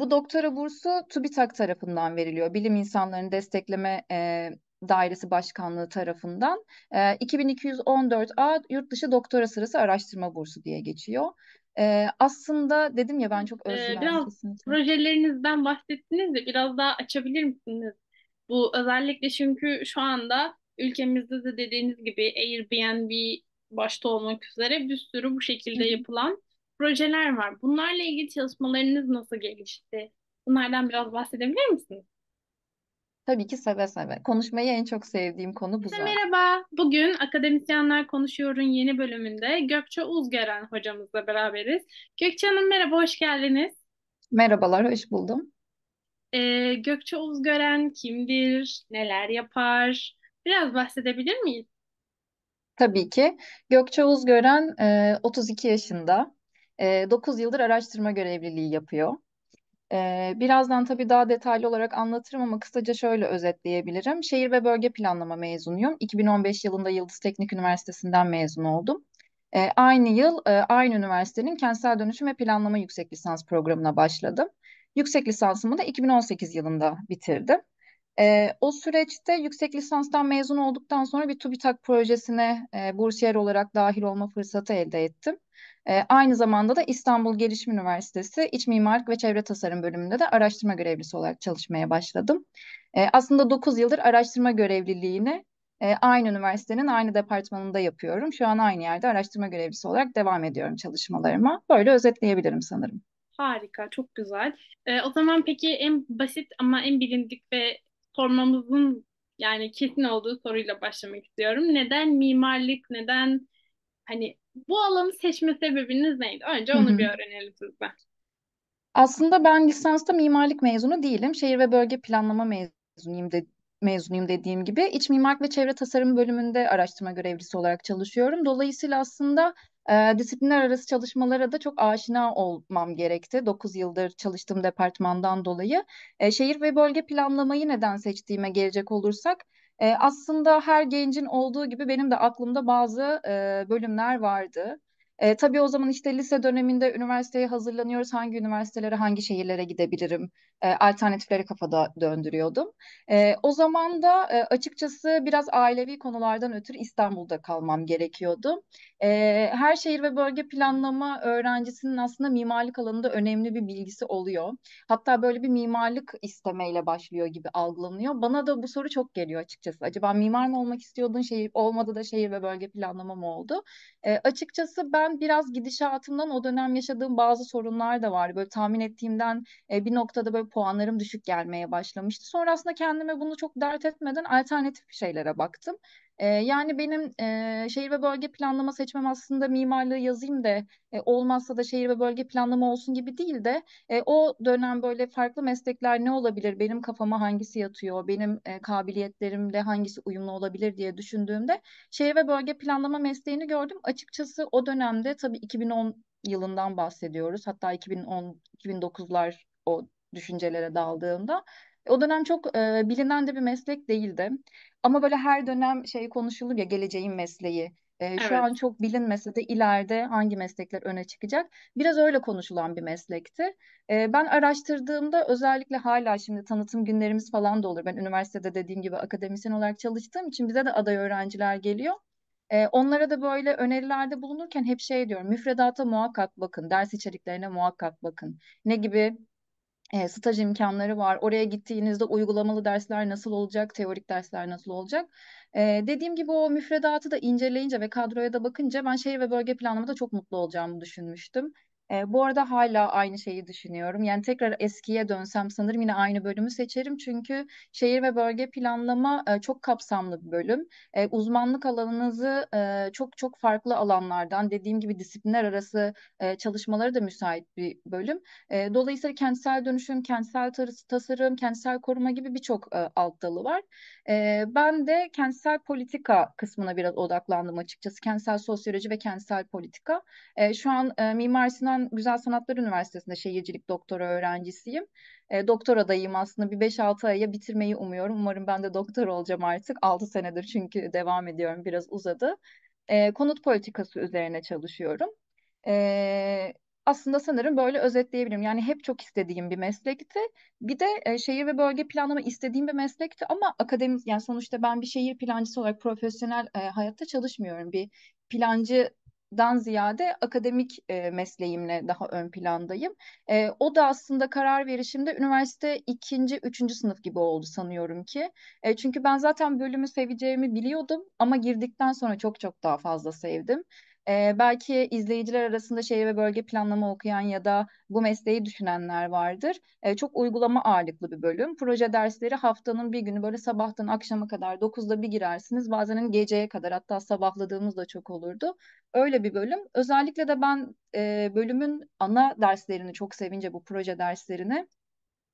bu doktora bursu TÜBİTAK tarafından veriliyor. Bilim insanlarını destekleme e, Dairesi Başkanlığı tarafından e, 2214A yurt dışı doktora sırası araştırma bursu diye geçiyor. E, aslında dedim ya ben çok özlem. Ee, biraz projelerinizden bahsettiniz de biraz daha açabilir misiniz? Bu özellikle çünkü şu anda ülkemizde de dediğiniz gibi Airbnb başta olmak üzere bir sürü bu şekilde yapılan projeler var. Bunlarla ilgili çalışmalarınız nasıl gelişti? Bunlardan biraz bahsedebilir misiniz? Tabii ki seve seve. Konuşmayı en çok sevdiğim konu bu zaten. Merhaba. Bugün Akademisyenler Konuşuyor'un yeni bölümünde Gökçe Uzgören hocamızla beraberiz. Gökçe Hanım merhaba, hoş geldiniz. Merhabalar, hoş buldum. Ee, Gökçe Uzgören kimdir, neler yapar? Biraz bahsedebilir miyiz? Tabii ki. Gökçe Uzgören 32 e, yaşında. E, 9 yıldır araştırma görevliliği yapıyor. E, birazdan tabii daha detaylı olarak anlatırım ama kısaca şöyle özetleyebilirim. Şehir ve bölge planlama mezunuyum. 2015 yılında Yıldız Teknik Üniversitesi'nden mezun oldum. E, aynı yıl e, aynı üniversitenin kentsel dönüşüm ve planlama yüksek lisans programına başladım. Yüksek lisansımı da 2018 yılında bitirdim. E, o süreçte yüksek lisanstan mezun olduktan sonra bir TÜBİTAK projesine e, bursiyer olarak dahil olma fırsatı elde ettim. Ee, aynı zamanda da İstanbul Gelişim Üniversitesi İç Mimarlık ve Çevre Tasarım bölümünde de araştırma görevlisi olarak çalışmaya başladım. E, aslında 9 yıldır araştırma görevliliğini e, aynı üniversitenin aynı departmanında yapıyorum. Şu an aynı yerde araştırma görevlisi olarak devam ediyorum çalışmalarıma. Böyle özetleyebilirim sanırım. Harika, çok güzel. E, o zaman peki en basit ama en bilindik ve sormamızın yani kesin olduğu soruyla başlamak istiyorum. Neden mimarlık, neden hani bu alanı seçme sebebiniz neydi? Önce onu bir öğrenelim sizden. Aslında ben lisansta mimarlık mezunu değilim. Şehir ve bölge planlama mezunuyum de, mezunuyum dediğim gibi. İç mimarlık ve çevre tasarım bölümünde araştırma görevlisi olarak çalışıyorum. Dolayısıyla aslında e, disiplinler arası çalışmalara da çok aşina olmam gerekti. 9 yıldır çalıştığım departmandan dolayı. E, şehir ve bölge planlamayı neden seçtiğime gelecek olursak aslında her gencin olduğu gibi benim de aklımda bazı bölümler vardı. E, tabii o zaman işte lise döneminde üniversiteye hazırlanıyoruz. Hangi üniversitelere, hangi şehirlere gidebilirim? E, alternatifleri kafada döndürüyordum. E, o zaman da e, açıkçası biraz ailevi konulardan ötürü İstanbul'da kalmam gerekiyordu. E, her şehir ve bölge planlama öğrencisinin aslında mimarlık alanında önemli bir bilgisi oluyor. Hatta böyle bir mimarlık istemeyle başlıyor gibi algılanıyor. Bana da bu soru çok geliyor açıkçası. Acaba mimar mı olmak istiyordun? Şehir olmadı da şehir ve bölge planlama mı oldu? E, açıkçası ben ben biraz gidişatımdan o dönem yaşadığım bazı sorunlar da var Böyle tahmin ettiğimden e, bir noktada böyle puanlarım düşük gelmeye başlamıştı. sonrasında kendime bunu çok dert etmeden alternatif şeylere baktım. E, yani benim e, şehir ve bölge planlama seçmem aslında mimarlığı yazayım da e, olmazsa da şehir ve bölge planlama olsun gibi değil de e, o dönem böyle farklı meslekler ne olabilir, benim kafama hangisi yatıyor, benim e, kabiliyetlerimle hangisi uyumlu olabilir diye düşündüğümde şehir ve bölge planlama mesleğini gördüm. Açıkçası o dönemde tabii 2010 yılından bahsediyoruz. Hatta 2010-2009'lar o düşüncelere daldığında. O dönem çok e, bilinen de bir meslek değildi. Ama böyle her dönem şey konuşulur ya geleceğin mesleği. E, şu evet. an çok bilinmese de ileride hangi meslekler öne çıkacak? Biraz öyle konuşulan bir meslekti. E, ben araştırdığımda özellikle hala şimdi tanıtım günlerimiz falan da olur. Ben üniversitede dediğim gibi akademisyen olarak çalıştığım için bize de aday öğrenciler geliyor. onlara da böyle önerilerde bulunurken hep şey diyorum. Müfredata muhakkak bakın, ders içeriklerine muhakkak bakın. Ne gibi e, staj imkanları var. Oraya gittiğinizde uygulamalı dersler nasıl olacak, teorik dersler nasıl olacak? E, dediğim gibi o müfredatı da inceleyince ve kadroya da bakınca ben şehir ve bölge planlamada çok mutlu olacağımı düşünmüştüm. E, bu arada hala aynı şeyi düşünüyorum. Yani tekrar eskiye dönsem sanırım yine aynı bölümü seçerim. Çünkü şehir ve bölge planlama e, çok kapsamlı bir bölüm. E, uzmanlık alanınızı e, çok çok farklı alanlardan dediğim gibi disiplinler arası e, çalışmaları da müsait bir bölüm. E, dolayısıyla kentsel dönüşüm, kentsel tasarım, kentsel koruma gibi birçok e, alt dalı var. E, ben de kentsel politika kısmına biraz odaklandım açıkçası. Kentsel sosyoloji ve kentsel politika. E, şu an e, Mimar Sinan ben Güzel Sanatlar Üniversitesi'nde şehircilik doktora öğrencisiyim. E, doktor adayım aslında bir 5-6 aya bitirmeyi umuyorum. Umarım ben de doktor olacağım artık. 6 senedir çünkü devam ediyorum biraz uzadı. E, konut politikası üzerine çalışıyorum. E, aslında sanırım böyle özetleyebilirim. Yani hep çok istediğim bir meslekti. Bir de e, şehir ve bölge planlama istediğim bir meslekti ama akademik yani sonuçta ben bir şehir plancısı olarak profesyonel e, hayatta çalışmıyorum. Bir plancı dan ziyade akademik e, mesleğimle daha ön plandayım. E, o da aslında karar verişimde üniversite ikinci, üçüncü sınıf gibi oldu sanıyorum ki. E, çünkü ben zaten bölümü seveceğimi biliyordum ama girdikten sonra çok çok daha fazla sevdim. Ee, belki izleyiciler arasında şehir ve bölge planlama okuyan ya da bu mesleği düşünenler vardır. Ee, çok uygulama ağırlıklı bir bölüm. Proje dersleri haftanın bir günü böyle sabahtan akşama kadar 9'da bir girersiniz. Bazen geceye kadar hatta sabahladığımız da çok olurdu. Öyle bir bölüm. Özellikle de ben e, bölümün ana derslerini çok sevince bu proje derslerini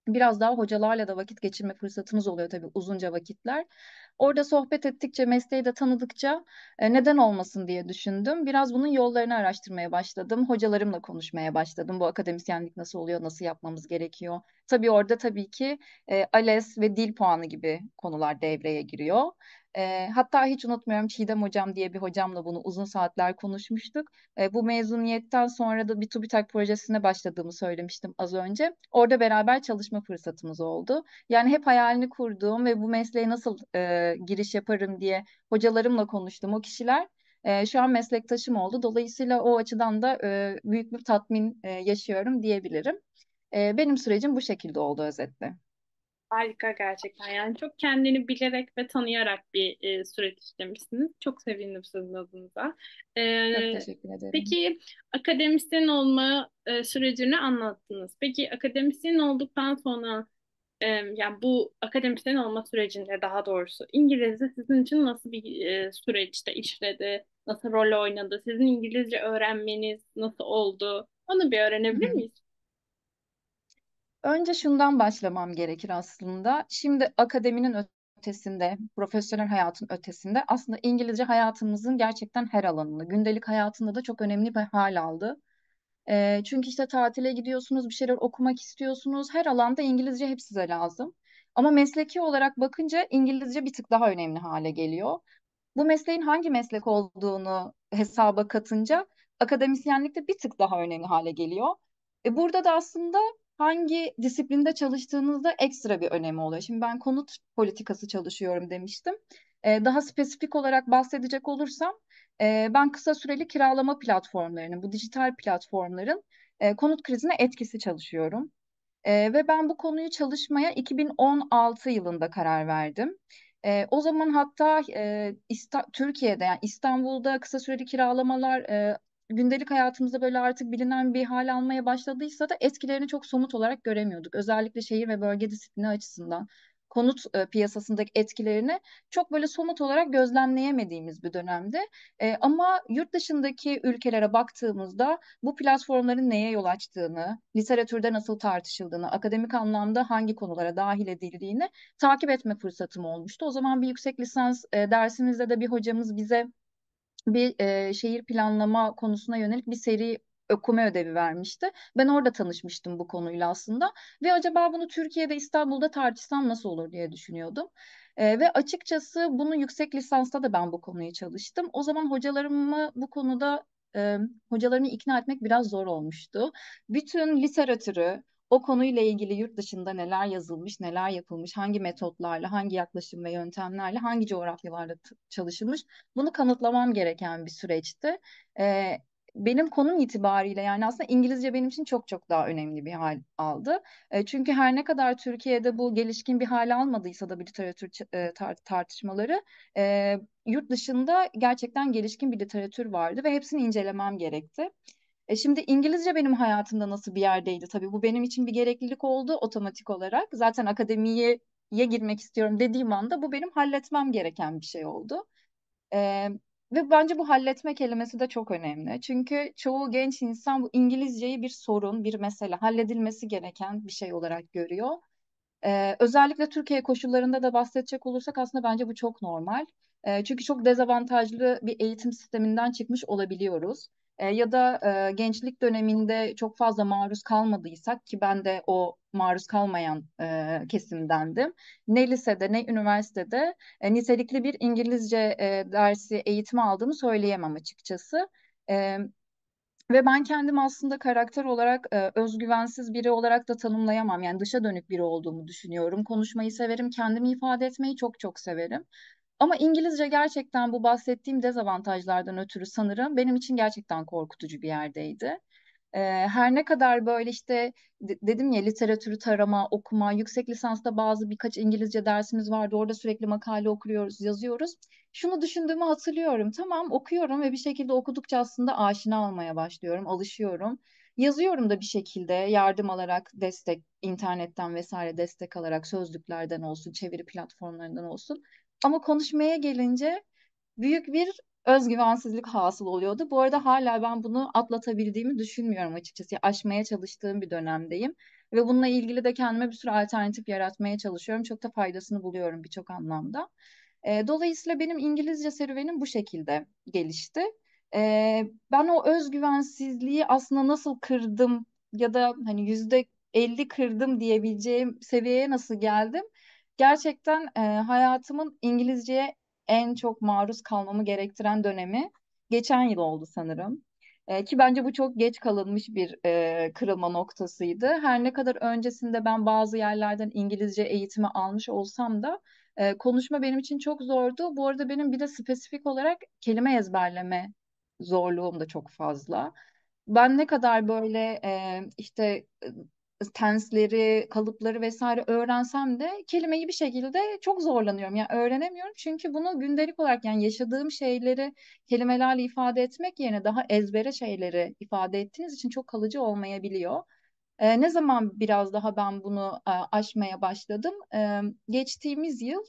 biraz daha hocalarla da vakit geçirme fırsatımız oluyor tabii uzunca vakitler. Orada sohbet ettikçe, mesleği de tanıdıkça e, neden olmasın diye düşündüm. Biraz bunun yollarını araştırmaya başladım. Hocalarımla konuşmaya başladım. Bu akademisyenlik nasıl oluyor, nasıl yapmamız gerekiyor. Tabii orada tabii ki e, ALES ve dil puanı gibi konular devreye giriyor. E, hatta hiç unutmuyorum Çiğdem Hocam diye bir hocamla bunu uzun saatler konuşmuştuk. E, bu mezuniyetten sonra da bir TÜBİTAK projesine başladığımı söylemiştim az önce. Orada beraber çalışma fırsatımız oldu. Yani hep hayalini kurduğum ve bu mesleğe nasıl e, giriş yaparım diye hocalarımla konuştum. O kişiler e, şu an meslektaşım oldu. Dolayısıyla o açıdan da e, büyük bir tatmin e, yaşıyorum diyebilirim. E, benim sürecim bu şekilde oldu özetle. Harika gerçekten. Yani çok kendini bilerek ve tanıyarak bir e, süreç işlemişsiniz. Çok sevindim sizin adınıza. E, çok teşekkür ederim. Peki akademisyen olma e, sürecini anlattınız. Peki akademisyen olduktan sonra e, yani bu akademisyen olma sürecinde daha doğrusu İngilizce sizin için nasıl bir e, süreçte işledi? Nasıl rol oynadı? Sizin İngilizce öğrenmeniz nasıl oldu? Onu bir öğrenebilir miyiz? Önce şundan başlamam gerekir aslında. Şimdi akademinin ötesinde, profesyonel hayatın ötesinde aslında İngilizce hayatımızın gerçekten her alanını, gündelik hayatında da çok önemli bir hal aldı. E, çünkü işte tatile gidiyorsunuz, bir şeyler okumak istiyorsunuz. Her alanda İngilizce hep size lazım. Ama mesleki olarak bakınca İngilizce bir tık daha önemli hale geliyor. Bu mesleğin hangi meslek olduğunu hesaba katınca akademisyenlik de bir tık daha önemli hale geliyor. E, burada da aslında hangi disiplinde çalıştığınızda ekstra bir önemi oluyor. Şimdi ben konut politikası çalışıyorum demiştim. Ee, daha spesifik olarak bahsedecek olursam e, ben kısa süreli kiralama platformlarının, bu dijital platformların e, konut krizine etkisi çalışıyorum. E, ve ben bu konuyu çalışmaya 2016 yılında karar verdim. E, o zaman hatta e, İsta- Türkiye'de yani İstanbul'da kısa süreli kiralamalar e, gündelik hayatımızda böyle artık bilinen bir hal almaya başladıysa da eskilerini çok somut olarak göremiyorduk. Özellikle şehir ve bölge disiplini açısından konut e, piyasasındaki etkilerini çok böyle somut olarak gözlemleyemediğimiz bir dönemde. E, ama yurt dışındaki ülkelere baktığımızda bu platformların neye yol açtığını, literatürde nasıl tartışıldığını, akademik anlamda hangi konulara dahil edildiğini takip etme fırsatım olmuştu. O zaman bir yüksek lisans e, dersimizde de bir hocamız bize bir e, şehir planlama konusuna yönelik bir seri okuma ödevi vermişti. Ben orada tanışmıştım bu konuyla aslında ve acaba bunu Türkiye'de İstanbul'da tartışsam nasıl olur diye düşünüyordum. E, ve açıkçası bunu yüksek lisansta da ben bu konuyu çalıştım. O zaman hocalarımı bu konuda e, hocalarımı ikna etmek biraz zor olmuştu. Bütün literatürü, o konuyla ilgili yurt dışında neler yazılmış, neler yapılmış, hangi metotlarla, hangi yaklaşım ve yöntemlerle, hangi coğrafyalarda çalışılmış bunu kanıtlamam gereken bir süreçti. Ee, benim konum itibariyle yani aslında İngilizce benim için çok çok daha önemli bir hal aldı. E, çünkü her ne kadar Türkiye'de bu gelişkin bir hal almadıysa da bir literatür tar tartışmaları e, yurt dışında gerçekten gelişkin bir literatür vardı ve hepsini incelemem gerekti. E şimdi İngilizce benim hayatımda nasıl bir yerdeydi? Tabii bu benim için bir gereklilik oldu otomatik olarak. Zaten akademiye girmek istiyorum dediğim anda bu benim halletmem gereken bir şey oldu. E, ve bence bu halletme kelimesi de çok önemli. Çünkü çoğu genç insan bu İngilizceyi bir sorun, bir mesele, halledilmesi gereken bir şey olarak görüyor. Ee, özellikle Türkiye koşullarında da bahsedecek olursak aslında bence bu çok normal. Ee, çünkü çok dezavantajlı bir eğitim sisteminden çıkmış olabiliyoruz e, ya da e, gençlik döneminde çok fazla maruz kalmadıysak ki ben de o maruz kalmayan e, kesimdendim. Ne lisede ne üniversitede e, nitelikli bir İngilizce e, dersi eğitimi aldığımı söyleyemem açıkçası. E, ve ben kendim aslında karakter olarak e, özgüvensiz biri olarak da tanımlayamam. Yani dışa dönük biri olduğumu düşünüyorum. Konuşmayı severim, kendimi ifade etmeyi çok çok severim. Ama İngilizce gerçekten bu bahsettiğim dezavantajlardan ötürü sanırım benim için gerçekten korkutucu bir yerdeydi. her ne kadar böyle işte dedim ya literatürü tarama, okuma, yüksek lisansta bazı birkaç İngilizce dersimiz vardı. Orada sürekli makale okuyoruz, yazıyoruz. Şunu düşündüğümü hatırlıyorum. Tamam okuyorum ve bir şekilde okudukça aslında aşina almaya başlıyorum, alışıyorum. Yazıyorum da bir şekilde yardım alarak destek, internetten vesaire destek alarak sözlüklerden olsun, çeviri platformlarından olsun. Ama konuşmaya gelince büyük bir özgüvensizlik hasıl oluyordu. Bu arada hala ben bunu atlatabildiğimi düşünmüyorum açıkçası. Aşmaya çalıştığım bir dönemdeyim ve bununla ilgili de kendime bir sürü alternatif yaratmaya çalışıyorum. Çok da faydasını buluyorum birçok anlamda. E, dolayısıyla benim İngilizce serüvenim bu şekilde gelişti. E, ben o özgüvensizliği aslında nasıl kırdım ya da hani yüzde 50 kırdım diyebileceğim seviyeye nasıl geldim? gerçekten e, hayatımın İngilizceye en çok maruz kalmamı gerektiren dönemi geçen yıl oldu sanırım. E, ki bence bu çok geç kalınmış bir e, kırılma noktasıydı. Her ne kadar öncesinde ben bazı yerlerden İngilizce eğitimi almış olsam da e, konuşma benim için çok zordu. Bu arada benim bir de spesifik olarak kelime ezberleme zorluğum da çok fazla. Ben ne kadar böyle e, işte tensleri, kalıpları vesaire öğrensem de kelimeyi bir şekilde çok zorlanıyorum. Yani öğrenemiyorum çünkü bunu gündelik olarak yani yaşadığım şeyleri kelimelerle ifade etmek yerine daha ezbere şeyleri ifade ettiğiniz için çok kalıcı olmayabiliyor. E, ne zaman biraz daha ben bunu e, aşmaya başladım? E, geçtiğimiz yıl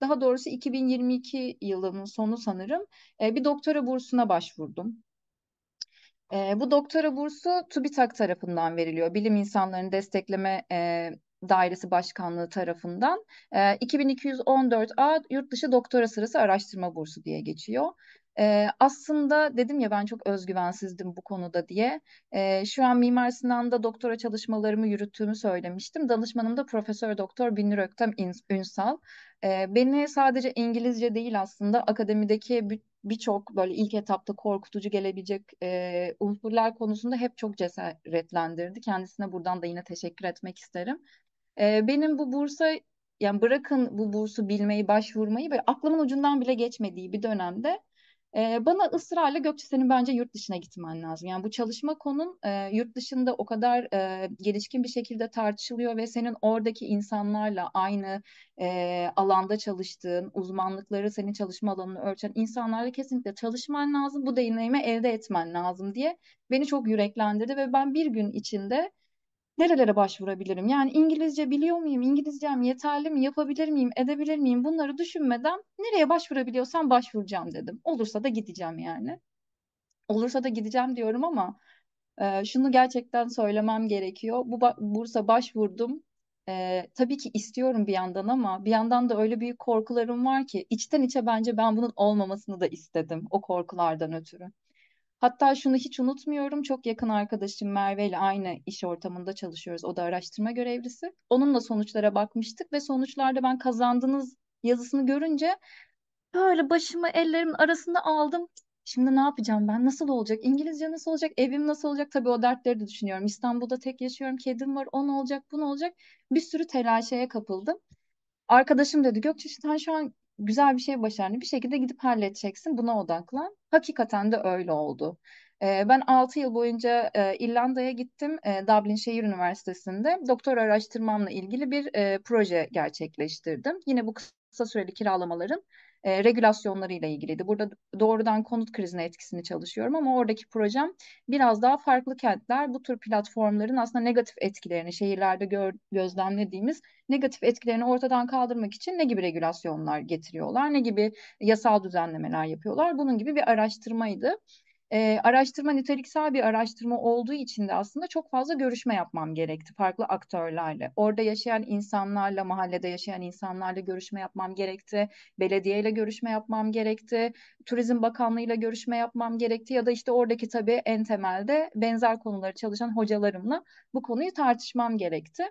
daha doğrusu 2022 yılının sonu sanırım e, bir doktora bursuna başvurdum. E, bu doktora bursu TÜBİTAK tarafından veriliyor. Bilim insanlarını destekleme e, Dairesi Başkanlığı tarafından e, 2214A yurt dışı doktora sırası araştırma bursu diye geçiyor. E, aslında dedim ya ben çok özgüvensizdim bu konuda diye. E, şu an Mimar Sinan'da doktora çalışmalarımı yürüttüğümü söylemiştim. Danışmanım da Profesör Doktor Binur Öktem Ünsal. E, beni sadece İngilizce değil aslında akademideki birçok böyle ilk etapta korkutucu gelebilecek e, unsurlar konusunda hep çok cesaretlendirdi. Kendisine buradan da yine teşekkür etmek isterim. E, benim bu bursa yani bırakın bu bursu bilmeyi, başvurmayı böyle aklımın ucundan bile geçmediği bir dönemde e, bana ısrarla Gökçe senin bence yurt dışına gitmen lazım. Yani bu çalışma konun e, yurt dışında o kadar e, gelişkin bir şekilde tartışılıyor ve senin oradaki insanlarla aynı e, alanda çalıştığın, uzmanlıkları senin çalışma alanını ölçen insanlarla kesinlikle çalışman lazım. Bu deneyimi elde etmen lazım diye beni çok yüreklendirdi ve ben bir gün içinde nerelere başvurabilirim? Yani İngilizce biliyor muyum? İngilizcem yeterli mi? Yapabilir miyim? Edebilir miyim? Bunları düşünmeden nereye başvurabiliyorsam başvuracağım dedim. Olursa da gideceğim yani. Olursa da gideceğim diyorum ama e, şunu gerçekten söylemem gerekiyor. Bu Bursa başvurdum. E, tabii ki istiyorum bir yandan ama bir yandan da öyle büyük korkularım var ki içten içe bence ben bunun olmamasını da istedim o korkulardan ötürü. Hatta şunu hiç unutmuyorum. Çok yakın arkadaşım Merve ile aynı iş ortamında çalışıyoruz. O da araştırma görevlisi. Onunla sonuçlara bakmıştık ve sonuçlarda ben kazandınız yazısını görünce böyle başımı ellerimin arasında aldım. Şimdi ne yapacağım ben? Nasıl olacak? İngilizce nasıl olacak? Evim nasıl olacak? Tabii o dertleri de düşünüyorum. İstanbul'da tek yaşıyorum. Kedim var. O ne olacak? Bu ne olacak? Bir sürü telaşeye kapıldım. Arkadaşım dedi Gökçe sen şu an güzel bir şey başardın. Bir şekilde gidip halledeceksin. Buna odaklan. Hakikaten de öyle oldu. Ee, ben 6 yıl boyunca e, İrlanda'ya gittim. E, Dublin Şehir Üniversitesi'nde doktor araştırmamla ilgili bir e, proje gerçekleştirdim. Yine bu kısa süreli kiralamaların e, regülasyonlarıyla ilgiliydi. Burada doğrudan konut krizine etkisini çalışıyorum ama oradaki projem biraz daha farklı kentler bu tür platformların aslında negatif etkilerini şehirlerde gör, gözlemlediğimiz negatif etkilerini ortadan kaldırmak için ne gibi regülasyonlar getiriyorlar, ne gibi yasal düzenlemeler yapıyorlar. Bunun gibi bir araştırmaydı e, araştırma niteliksel bir araştırma olduğu için de aslında çok fazla görüşme yapmam gerekti farklı aktörlerle. Orada yaşayan insanlarla, mahallede yaşayan insanlarla görüşme yapmam gerekti. Belediyeyle görüşme yapmam gerekti. Turizm Bakanlığı'yla görüşme yapmam gerekti. Ya da işte oradaki tabii en temelde benzer konuları çalışan hocalarımla bu konuyu tartışmam gerekti.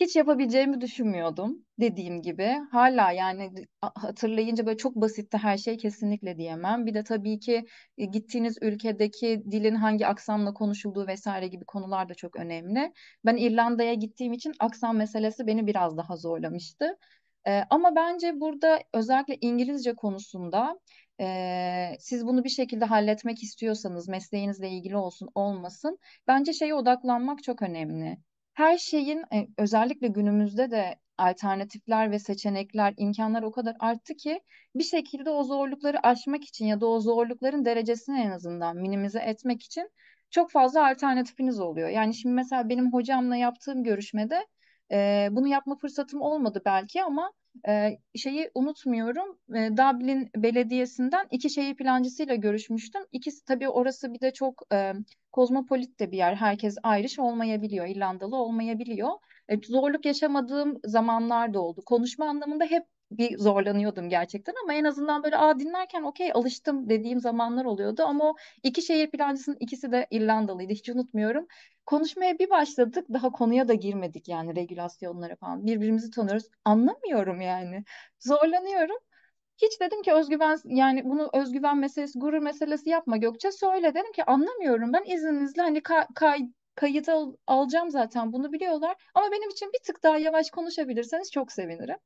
Hiç yapabileceğimi düşünmüyordum dediğim gibi. Hala yani hatırlayınca böyle çok basitti her şey kesinlikle diyemem. Bir de tabii ki e, gittiğiniz ülkedeki dilin hangi aksanla konuşulduğu vesaire gibi konular da çok önemli. Ben İrlanda'ya gittiğim için aksan meselesi beni biraz daha zorlamıştı. Ee, ama bence burada özellikle İngilizce konusunda e, siz bunu bir şekilde halletmek istiyorsanız mesleğinizle ilgili olsun olmasın bence şeye odaklanmak çok önemli her şeyin e, özellikle günümüzde de alternatifler ve seçenekler, imkanlar o kadar arttı ki bir şekilde o zorlukları aşmak için ya da o zorlukların derecesini en azından minimize etmek için çok fazla alternatifiniz oluyor. Yani şimdi mesela benim hocamla yaptığım görüşmede e, bunu yapma fırsatım olmadı belki ama e, şeyi unutmuyorum. E, Dublin Belediyesi'nden iki şehir plancısıyla görüşmüştüm. İkisi tabii orası bir de çok e, kozmopolit de bir yer. Herkes Irish olmayabiliyor, İrlandalı olmayabiliyor. E, zorluk yaşamadığım zamanlar da oldu. Konuşma anlamında hep bir zorlanıyordum gerçekten ama en azından böyle aa dinlerken okey alıştım dediğim zamanlar oluyordu ama o iki şehir plancısının ikisi de İrlandalıydı hiç unutmuyorum. Konuşmaya bir başladık daha konuya da girmedik yani regülasyonlara falan birbirimizi tanıyoruz anlamıyorum yani zorlanıyorum. Hiç dedim ki özgüven yani bunu özgüven meselesi gurur meselesi yapma Gökçe söyle dedim ki anlamıyorum ben izninizle hani kay, kay kayıt al, alacağım zaten bunu biliyorlar. Ama benim için bir tık daha yavaş konuşabilirseniz çok sevinirim.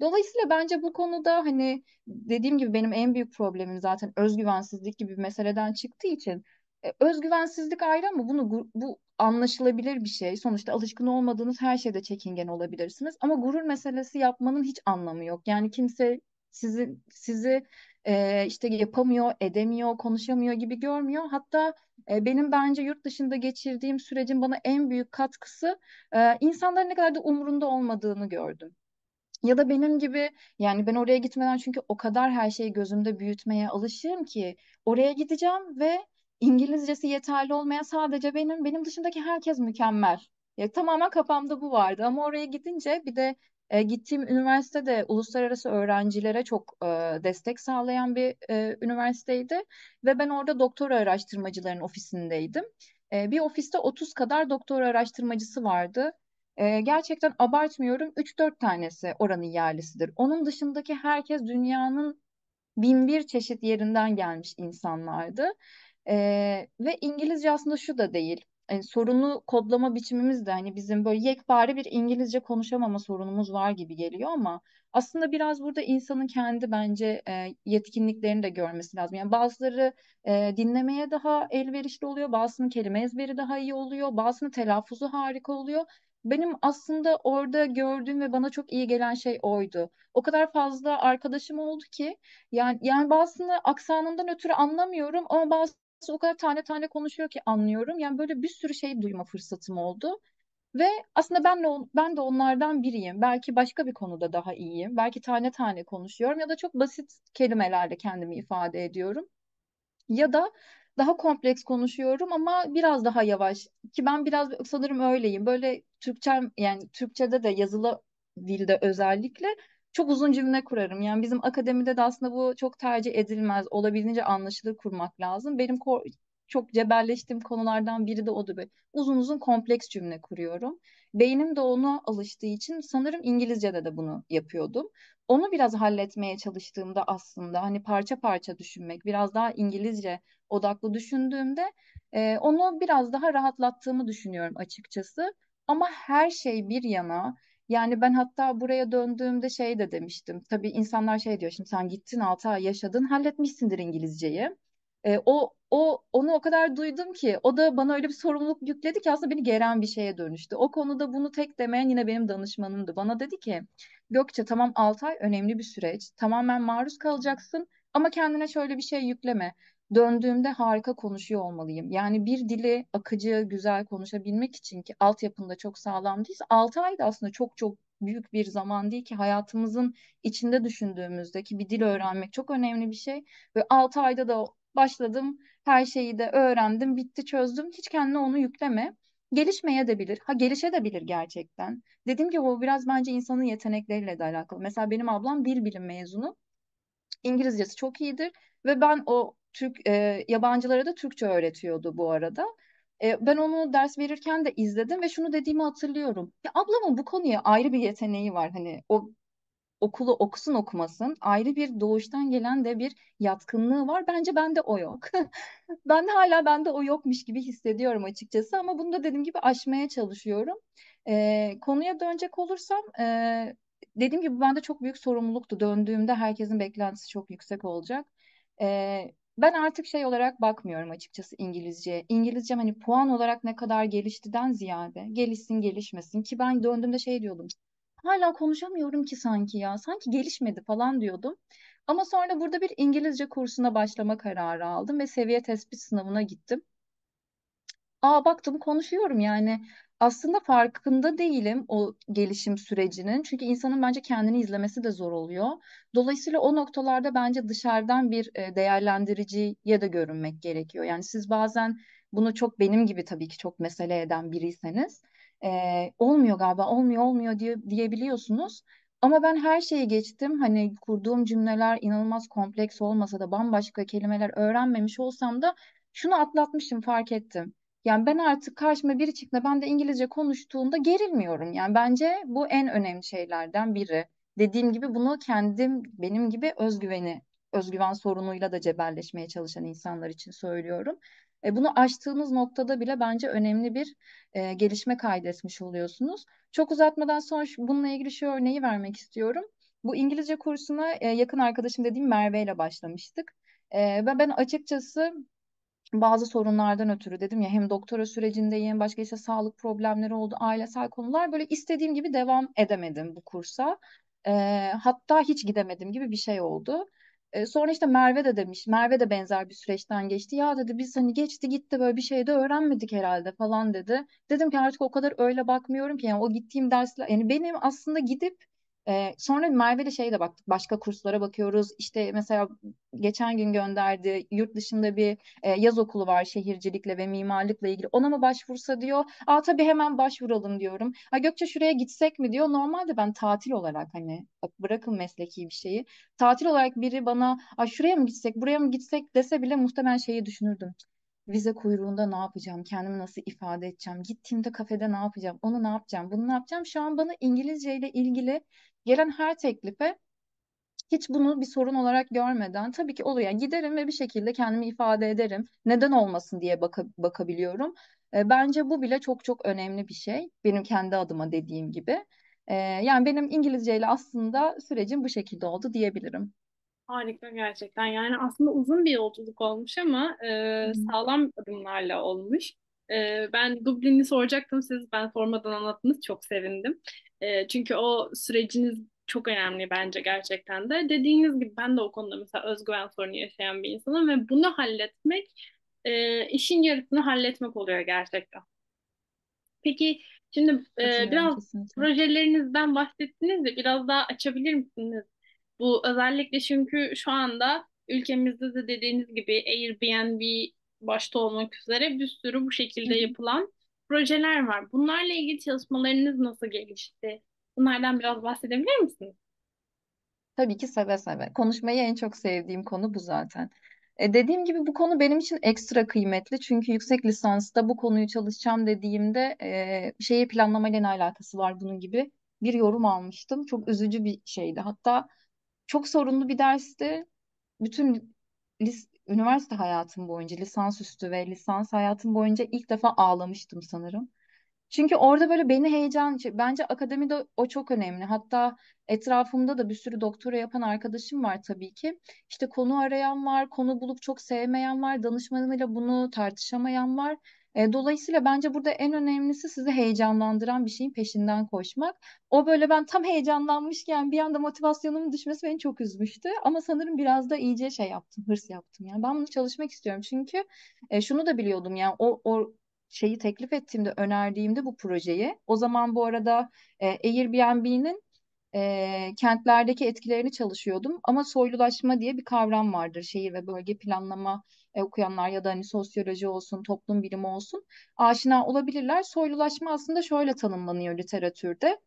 Dolayısıyla bence bu konuda hani dediğim gibi benim en büyük problemim zaten özgüvensizlik gibi bir meseleden çıktığı için e, özgüvensizlik ayrı ama bunu bu anlaşılabilir bir şey. Sonuçta alışkın olmadığınız her şeyde çekingen olabilirsiniz ama gurur meselesi yapmanın hiç anlamı yok. Yani kimse sizi sizi e, işte yapamıyor, edemiyor, konuşamıyor gibi görmüyor. Hatta e, benim bence yurt dışında geçirdiğim sürecin bana en büyük katkısı e, insanların ne kadar da umurunda olmadığını gördüm. Ya da benim gibi yani ben oraya gitmeden çünkü o kadar her şeyi gözümde büyütmeye alışığım ki oraya gideceğim ve İngilizcesi yeterli olmayan sadece benim benim dışındaki herkes mükemmel. Ya, tamamen kafamda bu vardı ama oraya gidince bir de e, gittiğim üniversitede uluslararası öğrencilere çok e, destek sağlayan bir e, üniversiteydi ve ben orada doktora araştırmacıların ofisindeydim. E, bir ofiste 30 kadar doktora araştırmacısı vardı. E, gerçekten abartmıyorum 3-4 tanesi oranın yerlisidir. Onun dışındaki herkes dünyanın bin bir çeşit yerinden gelmiş insanlardı. E, ve İngilizce aslında şu da değil. Yani sorunu kodlama biçimimiz de hani bizim böyle yekpare bir İngilizce konuşamama sorunumuz var gibi geliyor ama aslında biraz burada insanın kendi bence e, yetkinliklerini de görmesi lazım. Yani bazıları e, dinlemeye daha elverişli oluyor, bazısının kelime ezberi daha iyi oluyor, bazısının telaffuzu harika oluyor benim aslında orada gördüğüm ve bana çok iyi gelen şey oydu. O kadar fazla arkadaşım oldu ki yani yani bazısını aksanından ötürü anlamıyorum ama bazı o kadar tane tane konuşuyor ki anlıyorum. Yani böyle bir sürü şey duyma fırsatım oldu. Ve aslında ben de, ben de onlardan biriyim. Belki başka bir konuda daha iyiyim. Belki tane tane konuşuyorum ya da çok basit kelimelerle kendimi ifade ediyorum. Ya da daha kompleks konuşuyorum ama biraz daha yavaş. Ki ben biraz sanırım öyleyim. Böyle Türkçem yani Türkçede de yazılı dilde özellikle çok uzun cümle kurarım. Yani bizim akademide de aslında bu çok tercih edilmez. Olabildiğince anlaşılır kurmak lazım. Benim çok cebelleştiğim konulardan biri de odur. Uzun uzun kompleks cümle kuruyorum. Beynim de ona alıştığı için sanırım İngilizce'de de bunu yapıyordum. Onu biraz halletmeye çalıştığımda aslında hani parça parça düşünmek, biraz daha İngilizce odaklı düşündüğümde e, onu biraz daha rahatlattığımı düşünüyorum açıkçası. Ama her şey bir yana yani ben hatta buraya döndüğümde şey de demiştim. Tabii insanlar şey diyor şimdi sen gittin 6 ay yaşadın halletmişsindir İngilizceyi. E, o o onu o kadar duydum ki o da bana öyle bir sorumluluk yükledi ki aslında beni geren bir şeye dönüştü. O konuda bunu tek demeyen yine benim danışmanımdı. Bana dedi ki Gökçe tamam 6 ay önemli bir süreç. Tamamen maruz kalacaksın ama kendine şöyle bir şey yükleme. Döndüğümde harika konuşuyor olmalıyım. Yani bir dili akıcı, güzel konuşabilmek için ki altyapında çok sağlam değilse 6 ay da aslında çok çok büyük bir zaman değil ki hayatımızın içinde düşündüğümüzde ki bir dil öğrenmek çok önemli bir şey. Ve 6 ayda da başladım, her şeyi de öğrendim, bitti çözdüm. Hiç kendine onu yükleme. Gelişmeye de bilir. Ha gelişe de bilir gerçekten. dedim ki o biraz bence insanın yetenekleriyle de alakalı. Mesela benim ablam bir bilim mezunu. İngilizcesi çok iyidir ve ben o Türk e, yabancılara da Türkçe öğretiyordu bu arada. E, ben onu ders verirken de izledim ve şunu dediğimi hatırlıyorum. Ya ablamın bu konuya ayrı bir yeteneği var. Hani o okulu okusun okumasın ayrı bir doğuştan gelen de bir yatkınlığı var. Bence bende o yok. ben hala bende o yokmuş gibi hissediyorum açıkçası ama bunu da dediğim gibi aşmaya çalışıyorum. E, konuya dönecek olursam e, dediğim gibi bende çok büyük sorumluluktu. Döndüğümde herkesin beklentisi çok yüksek olacak. E, ben artık şey olarak bakmıyorum açıkçası İngilizceye. İngilizcem hani puan olarak ne kadar geliştiden ziyade gelişsin gelişmesin ki ben döndüğümde şey diyordum hala konuşamıyorum ki sanki ya. Sanki gelişmedi falan diyordum. Ama sonra burada bir İngilizce kursuna başlama kararı aldım ve seviye tespit sınavına gittim. Aa baktım konuşuyorum yani. Aslında farkında değilim o gelişim sürecinin. Çünkü insanın bence kendini izlemesi de zor oluyor. Dolayısıyla o noktalarda bence dışarıdan bir e, değerlendiriciye de görünmek gerekiyor. Yani siz bazen bunu çok benim gibi tabii ki çok mesele eden biriyseniz e, olmuyor galiba olmuyor olmuyor diye, diyebiliyorsunuz. Ama ben her şeyi geçtim. Hani kurduğum cümleler inanılmaz kompleks olmasa da bambaşka kelimeler öğrenmemiş olsam da şunu atlatmışım fark ettim. Yani ben artık karşıma biri çıktığında ben de İngilizce konuştuğunda gerilmiyorum. Yani bence bu en önemli şeylerden biri. Dediğim gibi bunu kendim benim gibi özgüveni, özgüven sorunuyla da cebelleşmeye çalışan insanlar için söylüyorum. E, bunu aştığınız noktada bile bence önemli bir e, gelişme kaydetmiş oluyorsunuz. Çok uzatmadan son bununla ilgili şu örneği vermek istiyorum. Bu İngilizce kursuna e, yakın arkadaşım dediğim Merve ile başlamıştık. E, ben, ben açıkçası bazı sorunlardan ötürü dedim ya hem doktora sürecindeyim başka işte sağlık problemleri oldu ailesel konular böyle istediğim gibi devam edemedim bu kursa. E, hatta hiç gidemedim gibi bir şey oldu. E, sonra işte Merve de demiş. Merve de benzer bir süreçten geçti. Ya dedi biz hani geçti gitti böyle bir şey de öğrenmedik herhalde falan dedi. Dedim ki artık o kadar öyle bakmıyorum ki. Yani o gittiğim dersler yani benim aslında gidip e, sonra Merve de şeye de baktık. Başka kurslara bakıyoruz. İşte mesela geçen gün gönderdi. Yurt dışında bir e, yaz okulu var şehircilikle ve mimarlıkla ilgili. Ona mı başvursa diyor. Aa tabii hemen başvuralım diyorum. Ha Gökçe şuraya gitsek mi diyor. Normalde ben tatil olarak hani bırakın mesleki bir şeyi. Tatil olarak biri bana Aa, şuraya mı gitsek buraya mı gitsek dese bile muhtemelen şeyi düşünürdüm vize kuyruğunda ne yapacağım, kendimi nasıl ifade edeceğim, gittiğimde kafede ne yapacağım, onu ne yapacağım, bunu ne yapacağım. Şu an bana İngilizce ile ilgili gelen her teklife hiç bunu bir sorun olarak görmeden tabii ki oluyor. Yani giderim ve bir şekilde kendimi ifade ederim. Neden olmasın diye baka, bakabiliyorum. E, bence bu bile çok çok önemli bir şey. Benim kendi adıma dediğim gibi. E, yani benim İngilizce ile aslında sürecim bu şekilde oldu diyebilirim. Harika gerçekten. Yani aslında uzun bir yolculuk olmuş ama e, sağlam adımlarla olmuş. E, ben Dublin'i soracaktım siz ben sormadan anlattınız çok sevindim. E, çünkü o süreciniz çok önemli bence gerçekten de. Dediğiniz gibi ben de o konuda mesela özgüven sorunu yaşayan bir insanım ve bunu halletmek e, işin yarısını halletmek oluyor gerçekten. Peki şimdi e, biraz kesinlikle. projelerinizden bahsettiniz de biraz daha açabilir misiniz? Bu özellikle çünkü şu anda ülkemizde de dediğiniz gibi Airbnb başta olmak üzere bir sürü bu şekilde yapılan projeler var. Bunlarla ilgili çalışmalarınız nasıl gelişti? Bunlardan biraz bahsedebilir misiniz? Tabii ki seve seve. Konuşmayı en çok sevdiğim konu bu zaten. E dediğim gibi bu konu benim için ekstra kıymetli. Çünkü yüksek lisansta bu konuyu çalışacağım dediğimde e, şeyi planlamayla ne alakası var bunun gibi bir yorum almıştım. Çok üzücü bir şeydi. Hatta çok sorunlu bir dersti. Bütün lis üniversite hayatım boyunca, lisansüstü ve lisans hayatım boyunca ilk defa ağlamıştım sanırım. Çünkü orada böyle beni heyecan, bence akademide o çok önemli. Hatta etrafımda da bir sürü doktora yapan arkadaşım var tabii ki. İşte konu arayan var, konu bulup çok sevmeyen var, danışmanıyla bunu tartışamayan var. E, dolayısıyla bence burada en önemlisi sizi heyecanlandıran bir şeyin peşinden koşmak. O böyle ben tam heyecanlanmışken bir anda motivasyonumun düşmesi beni çok üzmüştü. Ama sanırım biraz da iyice şey yaptım, hırs yaptım. Yani ben bunu çalışmak istiyorum çünkü e, şunu da biliyordum yani o, o şeyi teklif ettiğimde, önerdiğimde bu projeyi. O zaman bu arada e, Airbnb'nin e, kentlerdeki etkilerini çalışıyordum. Ama soylulaşma diye bir kavram vardır şehir ve bölge planlama e, okuyanlar ya da hani sosyoloji olsun, toplum bilimi olsun aşina olabilirler. Soylulaşma aslında şöyle tanımlanıyor literatürde.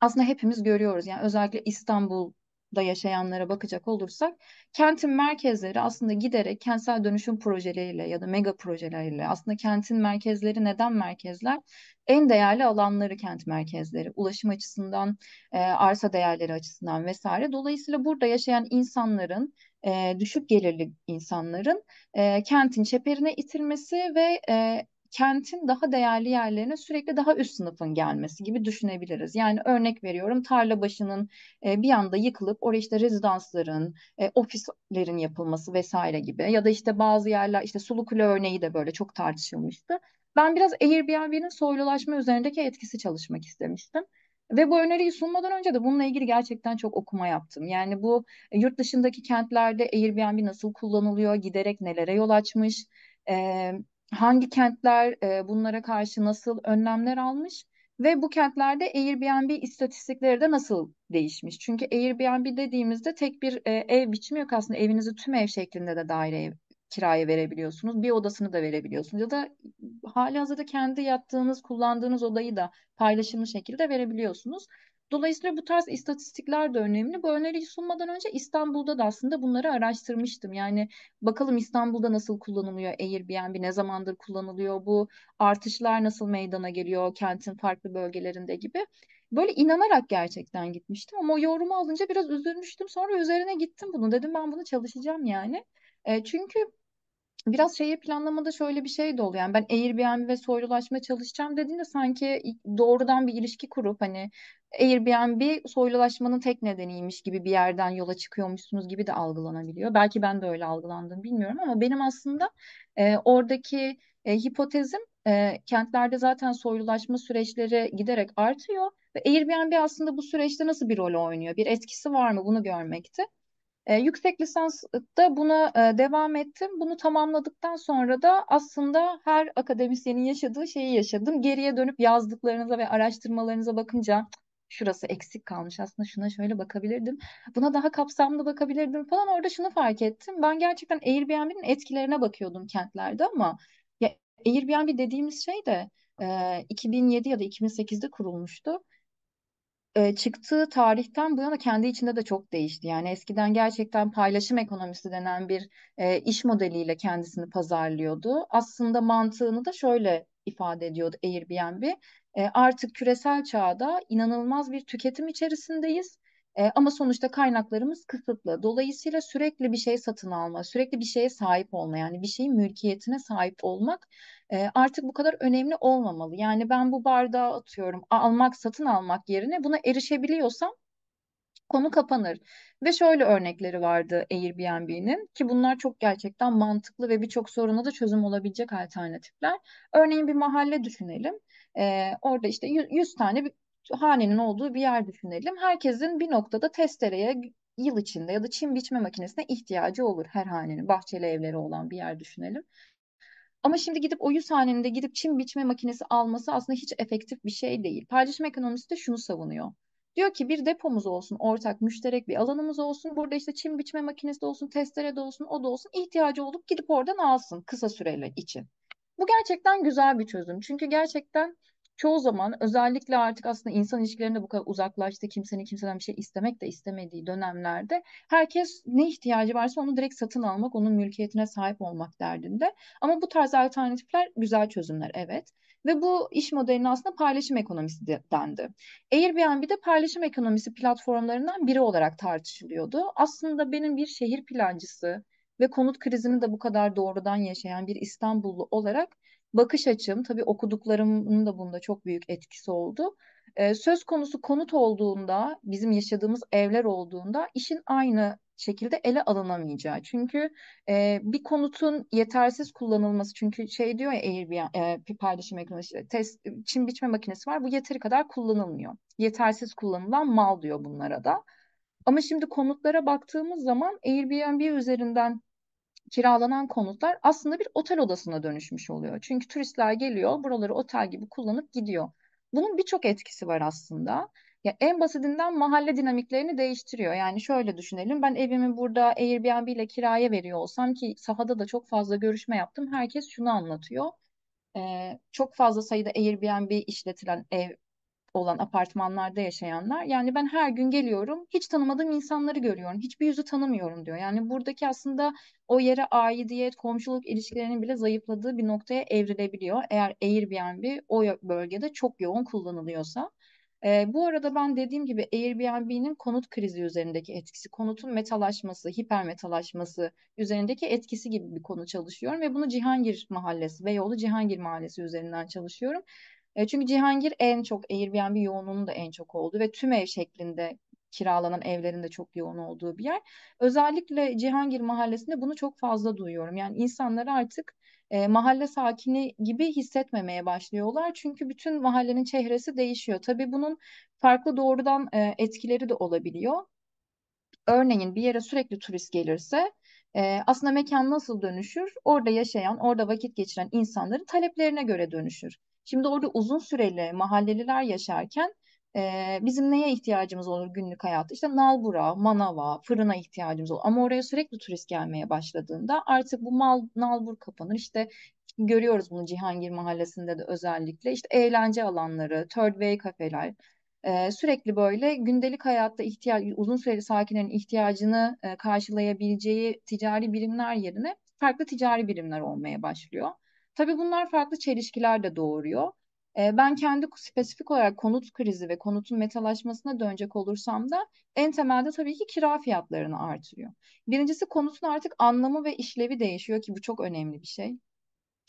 Aslında hepimiz görüyoruz. Yani özellikle İstanbul da yaşayanlara bakacak olursak kentin merkezleri aslında giderek kentsel dönüşüm projeleriyle ya da mega projeleriyle aslında kentin merkezleri neden merkezler? En değerli alanları kent merkezleri ulaşım açısından e, arsa değerleri açısından vesaire dolayısıyla burada yaşayan insanların e, düşük gelirli insanların e, kentin çeperine itilmesi ve e, kentin daha değerli yerlerine sürekli daha üst sınıfın gelmesi gibi düşünebiliriz. Yani örnek veriyorum tarla başının e, bir anda yıkılıp oraya işte rezidansların, e, ofislerin yapılması vesaire gibi ya da işte bazı yerler işte Sulukule örneği de böyle çok tartışılmıştı. Ben biraz Airbnb'nin soylulaşma üzerindeki etkisi çalışmak istemiştim. Ve bu öneriyi sunmadan önce de bununla ilgili gerçekten çok okuma yaptım. Yani bu e, yurt dışındaki kentlerde Airbnb nasıl kullanılıyor, giderek nelere yol açmış, e, hangi kentler e, bunlara karşı nasıl önlemler almış ve bu kentlerde Airbnb istatistikleri de nasıl değişmiş? Çünkü Airbnb dediğimizde tek bir e, ev biçimi yok aslında. Evinizi tüm ev şeklinde de daire kiraya verebiliyorsunuz. Bir odasını da verebiliyorsunuz. Ya da hali hazırda kendi yattığınız, kullandığınız odayı da paylaşımlı şekilde verebiliyorsunuz. Dolayısıyla bu tarz istatistikler de önemli. Bu öneriyi sunmadan önce İstanbul'da da aslında bunları araştırmıştım. Yani bakalım İstanbul'da nasıl kullanılıyor Airbnb, ne zamandır kullanılıyor, bu artışlar nasıl meydana geliyor kentin farklı bölgelerinde gibi. Böyle inanarak gerçekten gitmiştim ama o yorumu alınca biraz üzülmüştüm. Sonra üzerine gittim bunu dedim ben bunu çalışacağım yani. E, çünkü biraz şeye planlamada şöyle bir şey de oluyor. Yani ben Airbnb ve soylulaşma çalışacağım dediğinde sanki doğrudan bir ilişki kurup hani Airbnb soylulaşmanın tek nedeniymiş gibi bir yerden yola çıkıyormuşsunuz gibi de algılanabiliyor. Belki ben de öyle algılandım bilmiyorum ama benim aslında e, oradaki e, hipotezim e, kentlerde zaten soylulaşma süreçleri giderek artıyor ve Airbnb aslında bu süreçte nasıl bir rol oynuyor? Bir etkisi var mı? Bunu görmekti. E, yüksek lisansta buna e, devam ettim. Bunu tamamladıktan sonra da aslında her akademisyenin yaşadığı şeyi yaşadım. Geriye dönüp yazdıklarınıza ve araştırmalarınıza bakınca şurası eksik kalmış aslında şuna şöyle bakabilirdim. Buna daha kapsamlı bakabilirdim falan orada şunu fark ettim. Ben gerçekten Airbnb'nin etkilerine bakıyordum kentlerde ama ya Airbnb dediğimiz şey de e, 2007 ya da 2008'de kurulmuştu çıktığı tarihten bu yana kendi içinde de çok değişti. Yani eskiden gerçekten paylaşım ekonomisi denen bir, eee, iş modeliyle kendisini pazarlıyordu. Aslında mantığını da şöyle ifade ediyordu Airbnb. Eee, artık küresel çağda inanılmaz bir tüketim içerisindeyiz, eee, ama sonuçta kaynaklarımız kısıtlı. Dolayısıyla sürekli bir şey satın alma, sürekli bir şeye sahip olma, yani bir şeyin mülkiyetine sahip olmak, artık bu kadar önemli olmamalı. Yani ben bu bardağı atıyorum almak satın almak yerine buna erişebiliyorsam konu kapanır. Ve şöyle örnekleri vardı Airbnb'nin ki bunlar çok gerçekten mantıklı ve birçok soruna da çözüm olabilecek alternatifler. Örneğin bir mahalle düşünelim. Ee, orada işte 100 tane bir hanenin olduğu bir yer düşünelim. Herkesin bir noktada testereye yıl içinde ya da çim biçme makinesine ihtiyacı olur her hanenin. Bahçeli evleri olan bir yer düşünelim. Ama şimdi gidip o yüz hanende gidip çim biçme makinesi alması aslında hiç efektif bir şey değil. Paylaşım ekonomisi de şunu savunuyor. Diyor ki bir depomuz olsun, ortak, müşterek bir alanımız olsun. Burada işte çim biçme makinesi de olsun, testere de olsun, o da olsun. ihtiyacı olup gidip oradan alsın kısa süreyle için. Bu gerçekten güzel bir çözüm. Çünkü gerçekten çoğu zaman özellikle artık aslında insan ilişkilerinde bu kadar uzaklaştı. Kimsenin kimseden bir şey istemek de istemediği dönemlerde herkes ne ihtiyacı varsa onu direkt satın almak, onun mülkiyetine sahip olmak derdinde. Ama bu tarz alternatifler güzel çözümler evet. Ve bu iş modelinin aslında paylaşım ekonomisi dendi. Airbnb de paylaşım ekonomisi platformlarından biri olarak tartışılıyordu. Aslında benim bir şehir plancısı ve konut krizini de bu kadar doğrudan yaşayan bir İstanbullu olarak bakış açım tabii okuduklarımın da bunda çok büyük etkisi oldu. E, söz konusu konut olduğunda bizim yaşadığımız evler olduğunda işin aynı şekilde ele alınamayacağı. Çünkü e, bir konutun yetersiz kullanılması çünkü şey diyor ya Airbnb e, paylaşım ekonomisi test çim biçme makinesi var. Bu yeteri kadar kullanılmıyor. Yetersiz kullanılan mal diyor bunlara da. Ama şimdi konutlara baktığımız zaman Airbnb üzerinden kiralanan konutlar aslında bir otel odasına dönüşmüş oluyor. Çünkü turistler geliyor, buraları otel gibi kullanıp gidiyor. Bunun birçok etkisi var aslında. Ya en basitinden mahalle dinamiklerini değiştiriyor. Yani şöyle düşünelim. Ben evimi burada Airbnb ile kiraya veriyor olsam ki sahada da çok fazla görüşme yaptım. Herkes şunu anlatıyor. Ee, çok fazla sayıda Airbnb işletilen ev olan apartmanlarda yaşayanlar. Yani ben her gün geliyorum, hiç tanımadığım insanları görüyorum, hiçbir yüzü tanımıyorum diyor. Yani buradaki aslında o yere aidiyet, komşuluk ilişkilerinin bile zayıfladığı bir noktaya evrilebiliyor. Eğer Airbnb o bölgede çok yoğun kullanılıyorsa. E, bu arada ben dediğim gibi Airbnb'nin konut krizi üzerindeki etkisi, konutun metalaşması, hipermetalaşması üzerindeki etkisi gibi bir konu çalışıyorum ve bunu Cihangir Mahallesi, Beyoğlu Cihangir Mahallesi üzerinden çalışıyorum. E, çünkü Cihangir en çok Airbnb yoğunluğunun da en çok olduğu ve tüm ev şeklinde kiralanan evlerin de çok yoğun olduğu bir yer. Özellikle Cihangir Mahallesi'nde bunu çok fazla duyuyorum. Yani insanlar artık e, mahalle sakini gibi hissetmemeye başlıyorlar. Çünkü bütün mahallenin çehresi değişiyor. Tabii bunun farklı doğrudan e, etkileri de olabiliyor. Örneğin bir yere sürekli turist gelirse e, aslında mekan nasıl dönüşür? Orada yaşayan, orada vakit geçiren insanların taleplerine göre dönüşür. Şimdi orada uzun süreli mahalleliler yaşarken e, bizim neye ihtiyacımız olur günlük hayatta? İşte nalbura, manava, fırına ihtiyacımız olur. Ama oraya sürekli turist gelmeye başladığında artık bu mal, nalbur kapanır. İşte görüyoruz bunu Cihangir Mahallesi'nde de özellikle. İşte eğlence alanları, third way kafeler, e, sürekli böyle gündelik hayatta ihtiyaç, uzun süreli sakinlerin ihtiyacını e, karşılayabileceği ticari birimler yerine farklı ticari birimler olmaya başlıyor. Tabii bunlar farklı çelişkiler de doğuruyor. Ee, ben kendi spesifik olarak konut krizi ve konutun metalaşmasına dönecek olursam da en temelde tabii ki kira fiyatlarını artırıyor. Birincisi konutun artık anlamı ve işlevi değişiyor ki bu çok önemli bir şey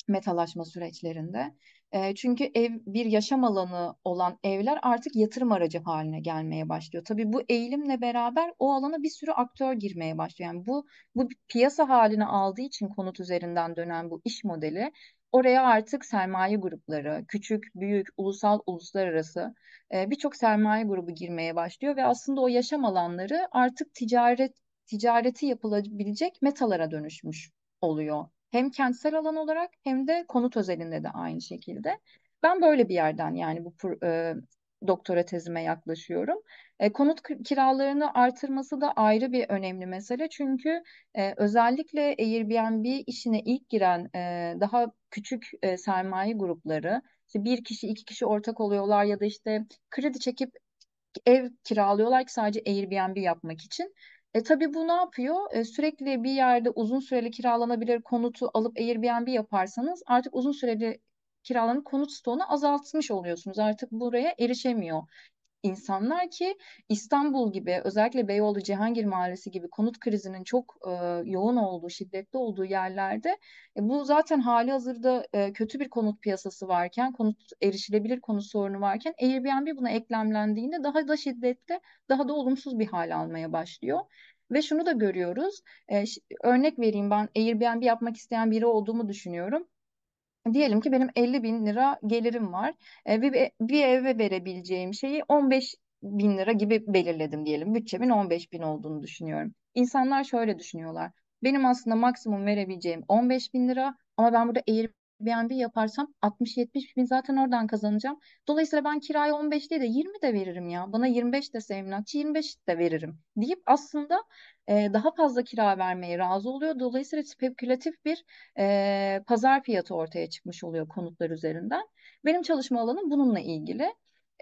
metalaşma süreçlerinde. Ee, çünkü ev bir yaşam alanı olan evler artık yatırım aracı haline gelmeye başlıyor. Tabii bu eğilimle beraber o alana bir sürü aktör girmeye başlıyor. Yani bu bu piyasa haline aldığı için konut üzerinden dönen bu iş modeli Oraya artık sermaye grupları, küçük, büyük, ulusal, uluslararası e, birçok sermaye grubu girmeye başlıyor ve aslında o yaşam alanları artık ticaret ticareti yapılabilecek metalara dönüşmüş oluyor. Hem kentsel alan olarak hem de konut özelinde de aynı şekilde. Ben böyle bir yerden yani bu e, doktora tezime yaklaşıyorum. E, konut kiralarını artırması da ayrı bir önemli mesele. Çünkü e, özellikle Airbnb işine ilk giren e, daha küçük e, sermaye grupları, işte bir kişi iki kişi ortak oluyorlar ya da işte kredi çekip ev kiralıyorlar ki sadece Airbnb yapmak için. E tabii bu ne yapıyor? E, sürekli bir yerde uzun süreli kiralanabilir konutu alıp Airbnb yaparsanız artık uzun süreli kiralanıp konut stoğunu azaltmış oluyorsunuz. Artık buraya erişemiyor insanlar ki İstanbul gibi özellikle Beyoğlu Cihangir Mahallesi gibi konut krizinin çok e, yoğun olduğu, şiddetli olduğu yerlerde e, bu zaten hali hazırda e, kötü bir konut piyasası varken, konut erişilebilir konut sorunu varken Airbnb buna eklemlendiğinde daha da şiddetli, daha da olumsuz bir hal almaya başlıyor. Ve şunu da görüyoruz. E, örnek vereyim ben Airbnb yapmak isteyen biri olduğumu düşünüyorum. Diyelim ki benim 50 bin lira gelirim var e, ve bir eve verebileceğim şeyi 15 bin lira gibi belirledim diyelim. Bütçemin 15 bin olduğunu düşünüyorum. İnsanlar şöyle düşünüyorlar. Benim aslında maksimum verebileceğim 15 bin lira ama ben burada Airbnb yaparsam 60-70 bin zaten oradan kazanacağım. Dolayısıyla ben kirayı 15 değil de 20 de veririm ya. Bana 25 dese emlakçı 25 de veririm deyip aslında e, daha fazla kira vermeye razı oluyor. Dolayısıyla spekülatif bir e, pazar fiyatı ortaya çıkmış oluyor konutlar üzerinden. Benim çalışma alanım bununla ilgili.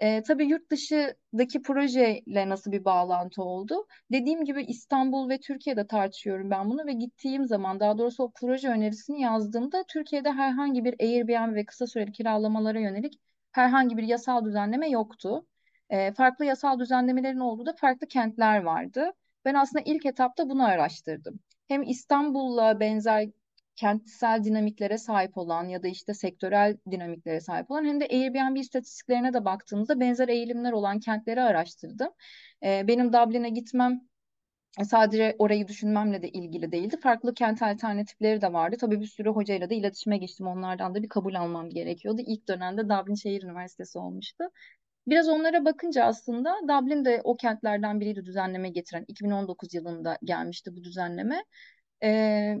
E, tabii yurt dışındaki projeyle nasıl bir bağlantı oldu? Dediğim gibi İstanbul ve Türkiye'de tartışıyorum ben bunu ve gittiğim zaman daha doğrusu o proje önerisini yazdığımda Türkiye'de herhangi bir Airbnb ve kısa süreli kiralamalara yönelik herhangi bir yasal düzenleme yoktu. E, farklı yasal düzenlemelerin olduğu da farklı kentler vardı. Ben aslında ilk etapta bunu araştırdım. Hem İstanbul'la benzer kentsel dinamiklere sahip olan ya da işte sektörel dinamiklere sahip olan hem de Airbnb istatistiklerine de baktığımızda benzer eğilimler olan kentleri araştırdım. E, benim Dublin'e gitmem e, sadece orayı düşünmemle de ilgili değildi. Farklı kent alternatifleri de vardı. Tabii bir sürü hocayla da iletişime geçtim. Onlardan da bir kabul almam gerekiyordu. İlk dönemde Dublin Şehir Üniversitesi olmuştu. Biraz onlara bakınca aslında Dublin de o kentlerden biriydi düzenleme getiren. 2019 yılında gelmişti bu düzenleme. Ee,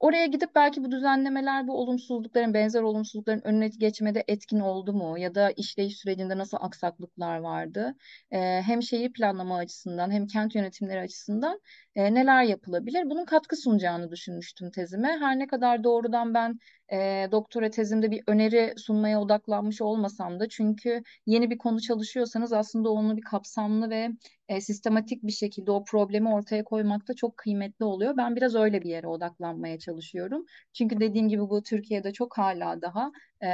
Oraya gidip belki bu düzenlemeler bu olumsuzlukların, benzer olumsuzlukların önüne geçmede etkin oldu mu? Ya da işleyiş sürecinde nasıl aksaklıklar vardı? Ee, hem şehir planlama açısından hem kent yönetimleri açısından e, neler yapılabilir? Bunun katkı sunacağını düşünmüştüm tezime. Her ne kadar doğrudan ben e, doktora tezimde bir öneri sunmaya odaklanmış olmasam da çünkü yeni bir konu çalışıyorsanız aslında onu bir kapsamlı ve e, sistematik bir şekilde o problemi ortaya koymakta çok kıymetli oluyor. Ben biraz öyle bir yere odaklanmaya çalışıyorum. Çünkü dediğim gibi bu Türkiye'de çok hala daha e,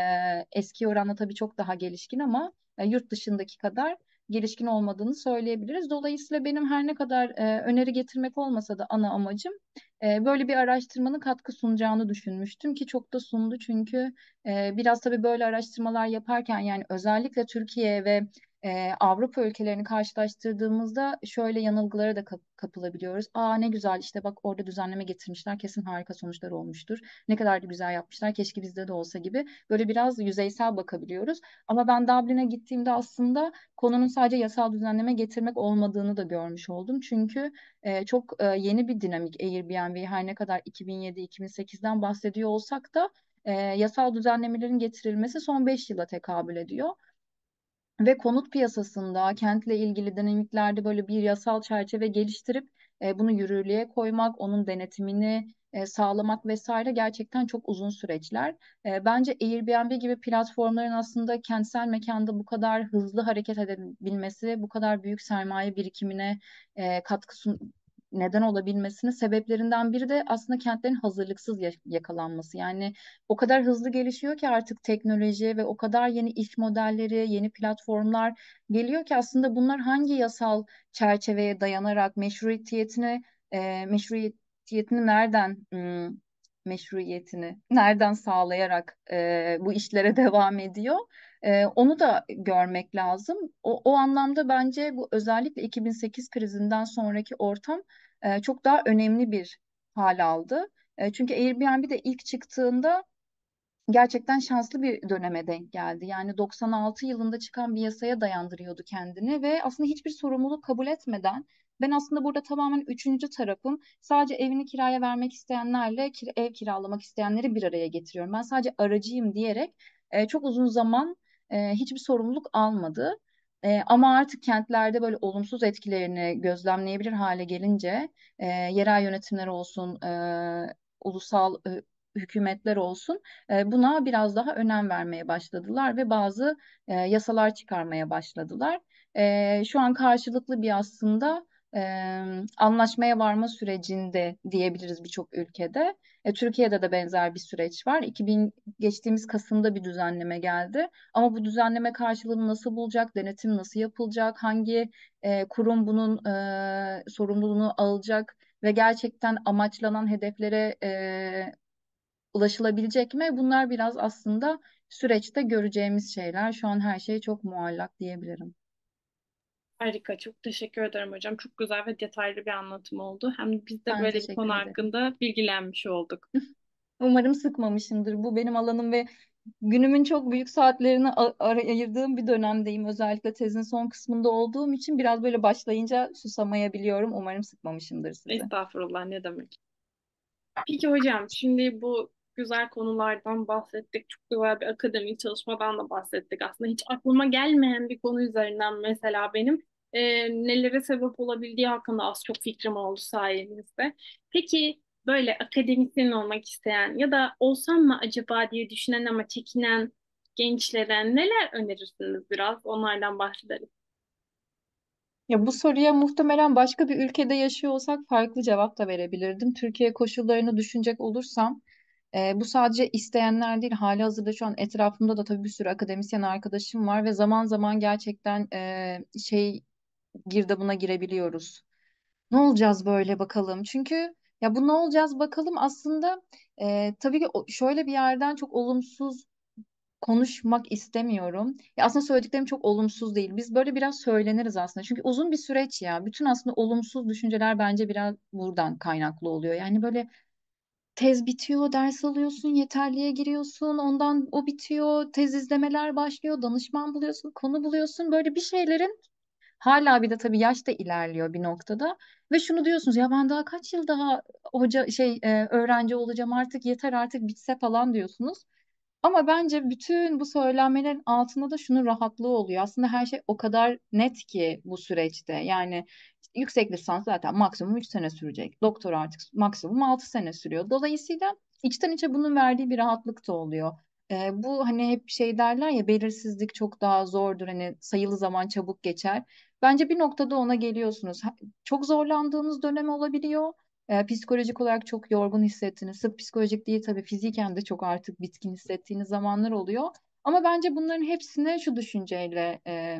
eski oranla tabii çok daha gelişkin ama e, yurt dışındaki kadar gelişkin olmadığını söyleyebiliriz. Dolayısıyla benim her ne kadar e, öneri getirmek olmasa da ana amacım e, böyle bir araştırmanın katkı sunacağını düşünmüştüm ki çok da sundu çünkü e, biraz tabii böyle araştırmalar yaparken yani özellikle Türkiye ve e, Avrupa ülkelerini karşılaştırdığımızda şöyle yanılgılara da kap- kapılabiliyoruz. Aa ne güzel işte bak orada düzenleme getirmişler kesin harika sonuçlar olmuştur. Ne kadar da güzel yapmışlar keşke bizde de olsa gibi. Böyle biraz yüzeysel bakabiliyoruz. Ama ben Dublin'e gittiğimde aslında konunun sadece yasal düzenleme getirmek olmadığını da görmüş oldum. Çünkü e, çok e, yeni bir dinamik Airbnb her ne kadar 2007-2008'den bahsediyor olsak da e, yasal düzenlemelerin getirilmesi son 5 yıla tekabül ediyor. Ve konut piyasasında kentle ilgili dinamiklerde böyle bir yasal çerçeve geliştirip e, bunu yürürlüğe koymak, onun denetimini e, sağlamak vesaire gerçekten çok uzun süreçler. E, bence Airbnb gibi platformların aslında kentsel mekanda bu kadar hızlı hareket edebilmesi, bu kadar büyük sermaye birikimine e, katkı sun neden olabilmesinin sebeplerinden biri de aslında kentlerin hazırlıksız yakalanması. Yani o kadar hızlı gelişiyor ki artık teknoloji ve o kadar yeni iş modelleri, yeni platformlar geliyor ki aslında bunlar hangi yasal çerçeveye dayanarak meşruiyetini, e, meşruiyetini nereden meşruiyetini nereden sağlayarak e, bu işlere devam ediyor. E, onu da görmek lazım. O, o anlamda bence bu özellikle 2008 krizinden sonraki ortam e, çok daha önemli bir hal aldı. E, çünkü Airbnb de ilk çıktığında gerçekten şanslı bir döneme denk geldi. Yani 96 yılında çıkan bir yasaya dayandırıyordu kendini ve aslında hiçbir sorumluluk kabul etmeden ben aslında burada tamamen üçüncü tarafım. Sadece evini kiraya vermek isteyenlerle ev kiralamak isteyenleri bir araya getiriyorum. Ben sadece aracıyım diyerek e, çok uzun zaman e, hiçbir sorumluluk almadı. E, ama artık kentlerde böyle olumsuz etkilerini gözlemleyebilir hale gelince e, yerel yönetimler olsun, e, ulusal e, hükümetler olsun e, buna biraz daha önem vermeye başladılar ve bazı e, yasalar çıkarmaya başladılar. E, şu an karşılıklı bir aslında e, anlaşmaya varma sürecinde diyebiliriz birçok ülkede. E, Türkiye'de de benzer bir süreç var. 2000 geçtiğimiz Kasım'da bir düzenleme geldi. Ama bu düzenleme karşılığını nasıl bulacak, denetim nasıl yapılacak, hangi e, kurum bunun e, sorumluluğunu alacak ve gerçekten amaçlanan hedeflere e, ulaşılabilecek mi? Bunlar biraz aslında süreçte göreceğimiz şeyler. Şu an her şey çok muallak diyebilirim. Harika. Çok teşekkür ederim hocam. Çok güzel ve detaylı bir anlatım oldu. Hem biz de ben böyle bir konu ederim. hakkında bilgilenmiş olduk. Umarım sıkmamışımdır. Bu benim alanım ve günümün çok büyük saatlerini ayırdığım bir dönemdeyim. Özellikle tezin son kısmında olduğum için biraz böyle başlayınca susamayabiliyorum. Umarım sıkmamışımdır sizi. Estağfurullah ne demek. Peki hocam şimdi bu güzel konulardan bahsettik. Çok güzel bir akademik çalışmadan da bahsettik aslında. Hiç aklıma gelmeyen bir konu üzerinden mesela benim e, nelere sebep olabildiği hakkında az çok fikrim oldu sayenizde. Peki böyle akademisyen olmak isteyen ya da olsam mı acaba diye düşünen ama çekinen gençlere neler önerirsiniz biraz? Onlardan bahsedelim. Ya bu soruya muhtemelen başka bir ülkede yaşıyor olsak farklı cevap da verebilirdim. Türkiye koşullarını düşünecek olursam e, bu sadece isteyenler değil hali hazırda şu an etrafımda da tabii bir sürü akademisyen arkadaşım var ve zaman zaman gerçekten e, şey girdabına girebiliyoruz. Ne olacağız böyle bakalım? Çünkü ya bu ne olacağız bakalım aslında e, tabii ki şöyle bir yerden çok olumsuz konuşmak istemiyorum. Ya aslında söylediklerim çok olumsuz değil. Biz böyle biraz söyleniriz aslında. Çünkü uzun bir süreç ya. Bütün aslında olumsuz düşünceler bence biraz buradan kaynaklı oluyor. Yani böyle tez bitiyor, ders alıyorsun, yeterliğe giriyorsun, ondan o bitiyor, tez izlemeler başlıyor, danışman buluyorsun, konu buluyorsun. Böyle bir şeylerin Hala bir de tabii yaş da ilerliyor bir noktada ve şunu diyorsunuz ya ben daha kaç yıl daha hoca şey e, öğrenci olacağım artık yeter artık bitse falan diyorsunuz. Ama bence bütün bu söylenmelerin altında da şunun rahatlığı oluyor. Aslında her şey o kadar net ki bu süreçte. Yani yüksek lisans zaten maksimum 3 sene sürecek. Doktor artık maksimum 6 sene sürüyor. Dolayısıyla içten içe bunun verdiği bir rahatlık da oluyor. E, bu hani hep şey derler ya belirsizlik çok daha zordur hani sayılı zaman çabuk geçer. Bence bir noktada ona geliyorsunuz. Çok zorlandığınız dönem olabiliyor. E, psikolojik olarak çok yorgun hissettiğiniz, sırf psikolojik değil tabii fiziken de çok artık bitkin hissettiğiniz zamanlar oluyor. Ama bence bunların hepsini şu düşünceyle e,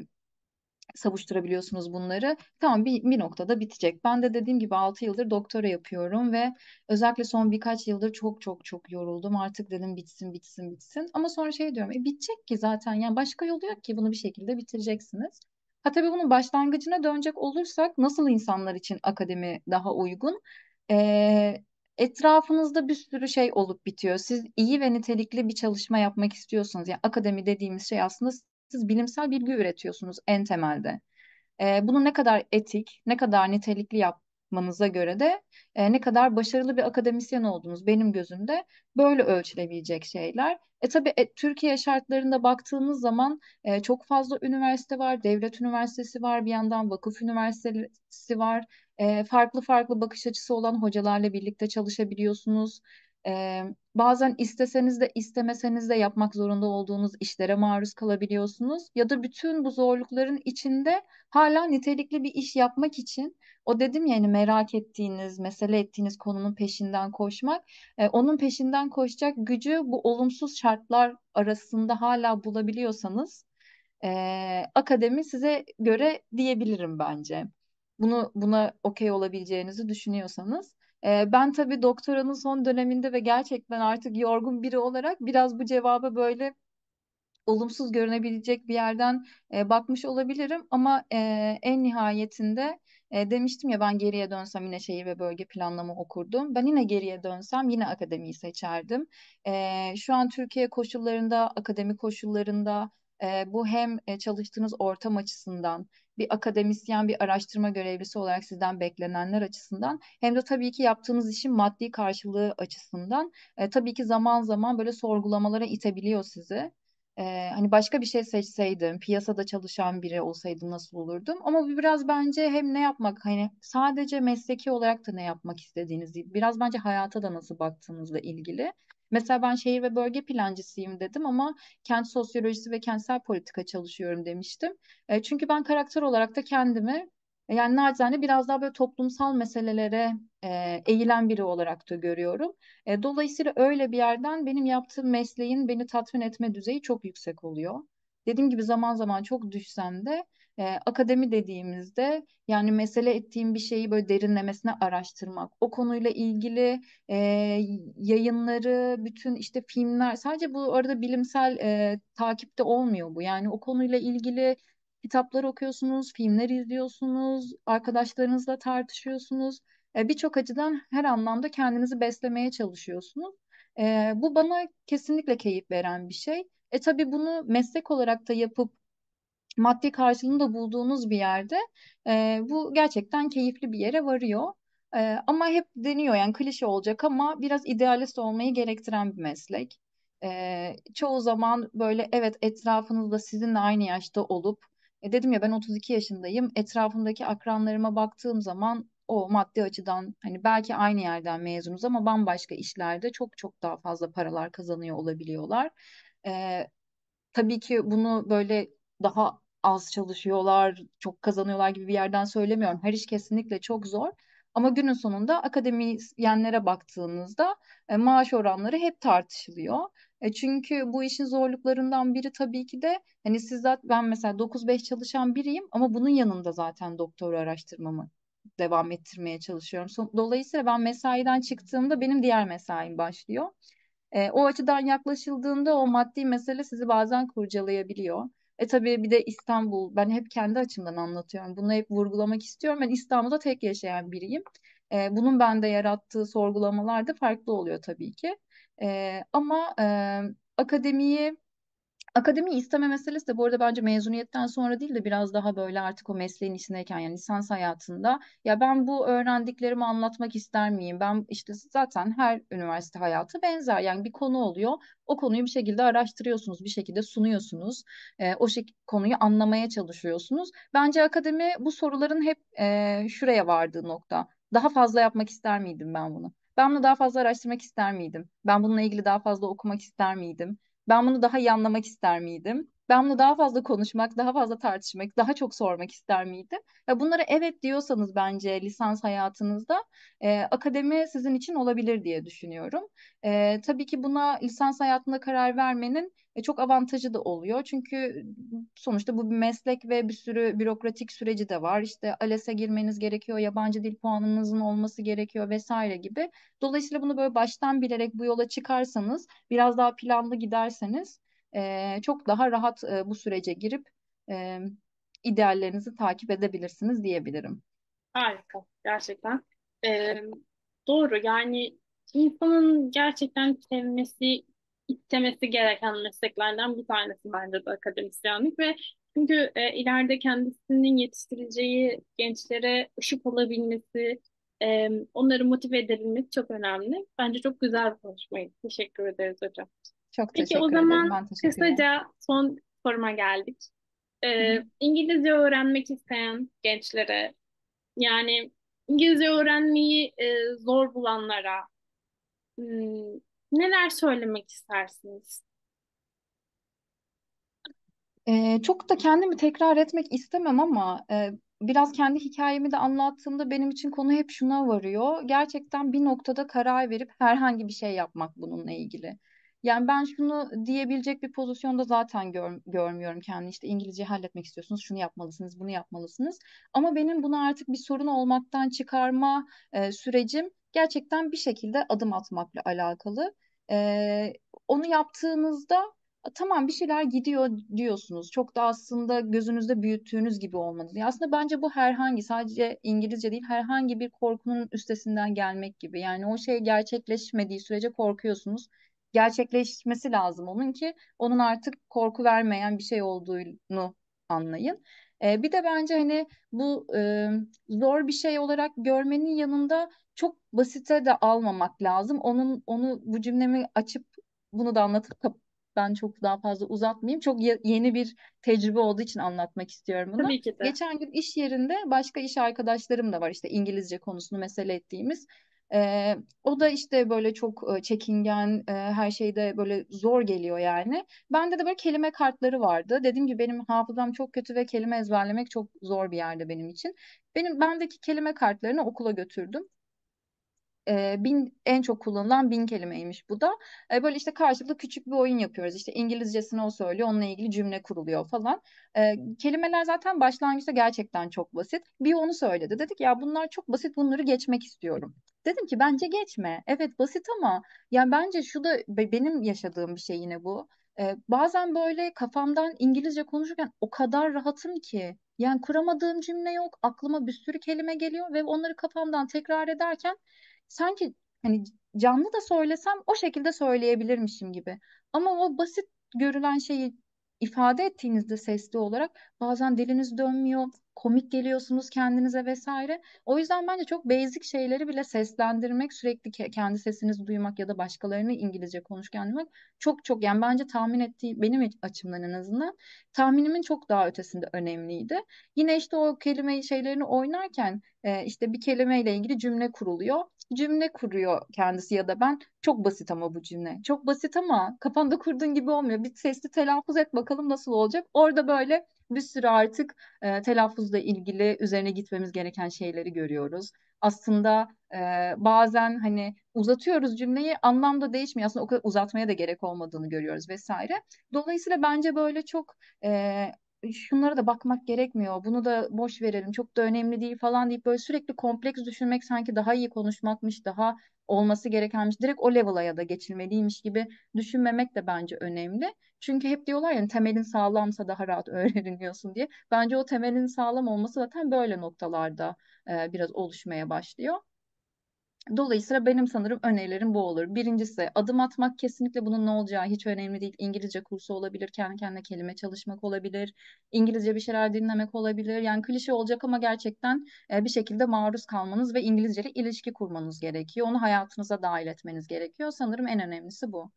savuşturabiliyorsunuz bunları. Tamam bir, bir noktada bitecek. Ben de dediğim gibi 6 yıldır doktora yapıyorum ve özellikle son birkaç yıldır çok çok çok yoruldum. Artık dedim bitsin bitsin bitsin. Ama sonra şey diyorum e, bitecek ki zaten yani başka yolu yok ki bunu bir şekilde bitireceksiniz. Ha tabii bunun başlangıcına dönecek olursak nasıl insanlar için akademi daha uygun? Ee, etrafınızda bir sürü şey olup bitiyor. Siz iyi ve nitelikli bir çalışma yapmak istiyorsunuz. Yani akademi dediğimiz şey aslında siz bilimsel bilgi üretiyorsunuz en temelde. Ee, bunu ne kadar etik, ne kadar nitelikli yap, yapmanıza göre de e, ne kadar başarılı bir akademisyen olduğunuz benim gözümde böyle ölçülebilecek şeyler. E tabii e, Türkiye şartlarında baktığımız zaman e, çok fazla üniversite var, devlet üniversitesi var, bir yandan vakıf üniversitesi var. E, farklı farklı bakış açısı olan hocalarla birlikte çalışabiliyorsunuz e, bazen isteseniz de istemeseniz de yapmak zorunda olduğunuz işlere maruz kalabiliyorsunuz. Ya da bütün bu zorlukların içinde hala nitelikli bir iş yapmak için o dedim ya hani, merak ettiğiniz, mesele ettiğiniz konunun peşinden koşmak, e, onun peşinden koşacak gücü bu olumsuz şartlar arasında hala bulabiliyorsanız e, akademi size göre diyebilirim bence. Bunu buna okey olabileceğinizi düşünüyorsanız. Ben tabii doktoranın son döneminde ve gerçekten artık yorgun biri olarak biraz bu cevaba böyle olumsuz görünebilecek bir yerden bakmış olabilirim ama en nihayetinde demiştim ya ben geriye dönsem yine şehir ve bölge planlama okurdum. Ben yine geriye dönsem yine akademiyi seçerdim. şu an Türkiye koşullarında, akademi koşullarında bu hem çalıştığınız ortam açısından bir akademisyen, bir araştırma görevlisi olarak sizden beklenenler açısından hem de tabii ki yaptığınız işin maddi karşılığı açısından e, tabii ki zaman zaman böyle sorgulamalara itebiliyor sizi. E, hani başka bir şey seçseydim, piyasada çalışan biri olsaydım nasıl olurdum? Ama bu biraz bence hem ne yapmak hani sadece mesleki olarak da ne yapmak istediğiniz Biraz bence hayata da nasıl baktığınızla ilgili. Mesela ben şehir ve bölge plancısıyım dedim ama kent sosyolojisi ve kentsel politika çalışıyorum demiştim. E, çünkü ben karakter olarak da kendimi e, yani nacizane biraz daha böyle toplumsal meselelere e, eğilen biri olarak da görüyorum. E, dolayısıyla öyle bir yerden benim yaptığım mesleğin beni tatmin etme düzeyi çok yüksek oluyor. Dediğim gibi zaman zaman çok düşsem de e, akademi dediğimizde yani mesele ettiğim bir şeyi böyle derinlemesine araştırmak, o konuyla ilgili e, yayınları, bütün işte filmler, sadece bu arada bilimsel e, takipte olmuyor bu. Yani o konuyla ilgili kitaplar okuyorsunuz, filmler izliyorsunuz, arkadaşlarınızla tartışıyorsunuz. E, Birçok açıdan her anlamda kendinizi beslemeye çalışıyorsunuz. E, bu bana kesinlikle keyif veren bir şey. E tabii bunu meslek olarak da yapıp maddi karşılığını da bulduğunuz bir yerde e, bu gerçekten keyifli bir yere varıyor. E, ama hep deniyor yani klişe olacak ama biraz idealist olmayı gerektiren bir meslek. E, çoğu zaman böyle evet etrafınızda sizinle aynı yaşta olup e, dedim ya ben 32 yaşındayım etrafımdaki akranlarıma baktığım zaman o maddi açıdan hani belki aynı yerden mezunuz ama bambaşka işlerde çok çok daha fazla paralar kazanıyor olabiliyorlar. E, tabii ki bunu böyle daha az çalışıyorlar, çok kazanıyorlar gibi bir yerden söylemiyorum. Her iş kesinlikle çok zor. Ama günün sonunda akademisyenlere baktığınızda e, maaş oranları hep tartışılıyor. E, çünkü bu işin zorluklarından biri tabii ki de hani siz ben mesela 9-5 çalışan biriyim ama bunun yanında zaten doktora araştırmamı devam ettirmeye çalışıyorum. Dolayısıyla ben mesaiden çıktığımda benim diğer mesaim başlıyor. E, o açıdan yaklaşıldığında o maddi mesele sizi bazen kurcalayabiliyor. E tabii bir de İstanbul. Ben hep kendi açımdan anlatıyorum. Bunu hep vurgulamak istiyorum. Ben İstanbul'da tek yaşayan biriyim. E, bunun bende yarattığı sorgulamalar da farklı oluyor tabii ki. E, ama e, akademiyi Akademi isteme meselesi de bu arada bence mezuniyetten sonra değil de biraz daha böyle artık o mesleğin içindeyken yani lisans hayatında ya ben bu öğrendiklerimi anlatmak ister miyim? Ben işte zaten her üniversite hayatı benzer yani bir konu oluyor. O konuyu bir şekilde araştırıyorsunuz, bir şekilde sunuyorsunuz. E, o şey, konuyu anlamaya çalışıyorsunuz. Bence akademi bu soruların hep e, şuraya vardığı nokta. Daha fazla yapmak ister miydim ben bunu? Ben bunu daha fazla araştırmak ister miydim? Ben bununla ilgili daha fazla okumak ister miydim? Ben bunu daha iyi anlamak ister miydim? Ben bunu daha fazla konuşmak, daha fazla tartışmak, daha çok sormak ister miydim? Ya bunlara evet diyorsanız bence lisans hayatınızda e, akademi sizin için olabilir diye düşünüyorum. E, tabii ki buna lisans hayatında karar vermenin e, çok avantajı da oluyor. Çünkü sonuçta bu bir meslek ve bir sürü bürokratik süreci de var. İşte ALES'e girmeniz gerekiyor, yabancı dil puanınızın olması gerekiyor vesaire gibi. Dolayısıyla bunu böyle baştan bilerek bu yola çıkarsanız, biraz daha planlı giderseniz e, çok daha rahat e, bu sürece girip e, ideallerinizi takip edebilirsiniz diyebilirim. Harika gerçekten. Ee, doğru yani insanın gerçekten sevmesi, istemesi gereken mesleklerden bir tanesi bence de akademisyenlik ve çünkü e, ileride kendisinin yetiştireceği gençlere ışık olabilmesi, e, onları motive edebilmesi çok önemli. Bence çok güzel bir konuşmaydı. Teşekkür ederiz hocam. Çok Peki, teşekkür o ederim. zaman ben teşekkür ederim. kısaca son soruma geldik. Ee, İngilizce öğrenmek isteyen gençlere, yani İngilizce öğrenmeyi e, zor bulanlara m- hmm, neler söylemek istersiniz? Ee, çok da kendimi tekrar etmek istemem ama e, biraz kendi hikayemi de anlattığımda benim için konu hep şuna varıyor. Gerçekten bir noktada karar verip herhangi bir şey yapmak bununla ilgili. Yani ben şunu diyebilecek bir pozisyonda zaten gör, görmüyorum kendi işte İngilizce halletmek istiyorsunuz, şunu yapmalısınız, bunu yapmalısınız. Ama benim bunu artık bir sorun olmaktan çıkarma e, sürecim gerçekten bir şekilde adım atmakla alakalı. E, onu yaptığınızda tamam bir şeyler gidiyor diyorsunuz. Çok da aslında gözünüzde büyüttüğünüz gibi olmanız. Yani aslında bence bu herhangi sadece İngilizce değil herhangi bir korkunun üstesinden gelmek gibi. Yani o şey gerçekleşmediği sürece korkuyorsunuz gerçekleşmesi lazım onun ki onun artık korku vermeyen bir şey olduğunu anlayın. E, bir de bence hani bu e, zor bir şey olarak görmenin yanında çok basite de almamak lazım. Onun onu bu cümlemi açıp bunu da anlatıp ben çok daha fazla uzatmayayım. Çok ye- yeni bir tecrübe olduğu için anlatmak istiyorum bunu. Tabii ki de. Geçen gün iş yerinde başka iş arkadaşlarım da var işte İngilizce konusunu mesele ettiğimiz. E, o da işte böyle çok e, çekingen, e, her şeyde böyle zor geliyor yani. Bende de böyle kelime kartları vardı. Dediğim gibi benim hafızam çok kötü ve kelime ezberlemek çok zor bir yerde benim için. Benim bendeki kelime kartlarını okula götürdüm. E, bin, en çok kullanılan bin kelimeymiş bu da. E, böyle işte karşılıklı küçük bir oyun yapıyoruz. İşte İngilizcesini o söylüyor, onunla ilgili cümle kuruluyor falan. E, kelimeler zaten başlangıçta gerçekten çok basit. Bir onu söyledi. Dedik ya bunlar çok basit, bunları geçmek istiyorum. Dedim ki bence geçme. Evet basit ama yani bence şu da benim yaşadığım bir şey yine bu. Ee, bazen böyle kafamdan İngilizce konuşurken o kadar rahatım ki. Yani kuramadığım cümle yok. Aklıma bir sürü kelime geliyor ve onları kafamdan tekrar ederken sanki hani canlı da söylesem o şekilde söyleyebilirmişim gibi. Ama o basit görülen şeyi ifade ettiğinizde sesli olarak bazen diliniz dönmüyor, komik geliyorsunuz kendinize vesaire. O yüzden bence çok basic şeyleri bile seslendirmek, sürekli kendi sesinizi duymak ya da başkalarını İngilizce konuşken duymak çok çok yani bence tahmin ettiği benim açımdan en azından tahminimin çok daha ötesinde önemliydi. Yine işte o kelime şeylerini oynarken işte bir kelimeyle ilgili cümle kuruluyor cümle kuruyor kendisi ya da ben. Çok basit ama bu cümle. Çok basit ama kafanda kurduğun gibi olmuyor. Bir sesli telaffuz et bakalım nasıl olacak. Orada böyle bir sürü artık e, telaffuzla ilgili üzerine gitmemiz gereken şeyleri görüyoruz. Aslında e, bazen hani uzatıyoruz cümleyi anlamda değişmiyor. Aslında o kadar uzatmaya da gerek olmadığını görüyoruz vesaire. Dolayısıyla bence böyle çok e, şunlara da bakmak gerekmiyor. Bunu da boş verelim. Çok da önemli değil falan deyip böyle sürekli kompleks düşünmek sanki daha iyi konuşmakmış, daha olması gerekenmiş. Direkt o level'a ya da geçilmeliymiş gibi düşünmemek de bence önemli. Çünkü hep diyorlar ya temelin sağlamsa daha rahat öğreniyorsun diye. Bence o temelin sağlam olması zaten böyle noktalarda e, biraz oluşmaya başlıyor. Dolayısıyla benim sanırım önerilerim bu olur. Birincisi adım atmak kesinlikle bunun ne olacağı hiç önemli değil. İngilizce kursu olabilir, kendi kendine kelime çalışmak olabilir, İngilizce bir şeyler dinlemek olabilir. Yani klişe olacak ama gerçekten e, bir şekilde maruz kalmanız ve İngilizce ile ilişki kurmanız gerekiyor. Onu hayatınıza dahil etmeniz gerekiyor. Sanırım en önemlisi bu.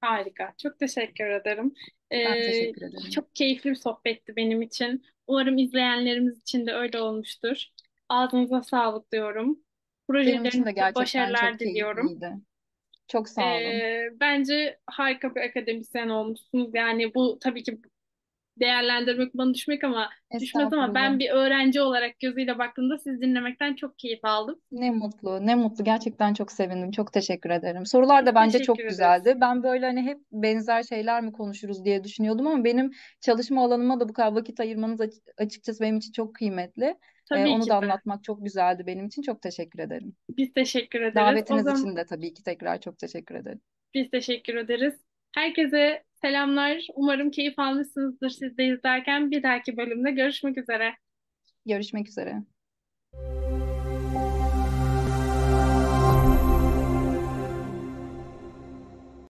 Harika. Çok teşekkür ederim. Ee, ben teşekkür ederim. Çok keyifli bir sohbetti benim için. Umarım izleyenlerimiz için de öyle olmuştur. Ağzınıza sağlık diyorum. Projelerinde başarılar çok diliyorum. Çok sağ olun. Ee, bence harika bir akademisyen olmuşsunuz. Yani bu tabii ki değerlendirmek bana düşmek ama düşmez ama ben bir öğrenci olarak gözüyle baktığımda siz dinlemekten çok keyif aldım. Ne mutlu, ne mutlu. Gerçekten çok sevindim. Çok teşekkür ederim. Sorular da bence teşekkür çok ederiz. güzeldi. Ben böyle hani hep benzer şeyler mi konuşuruz diye düşünüyordum ama benim çalışma alanıma da bu kadar vakit ayırmanız açıkçası benim için çok kıymetli. Tabii ee, onu da de. anlatmak çok güzeldi benim için. Çok teşekkür ederim. Biz teşekkür ederiz. Davetiniz zaman... için de tabii ki tekrar çok teşekkür ederim. Biz teşekkür ederiz. Herkese selamlar. Umarım keyif almışsınızdır siz de izlerken. Bir dahaki bölümde görüşmek üzere. Görüşmek üzere.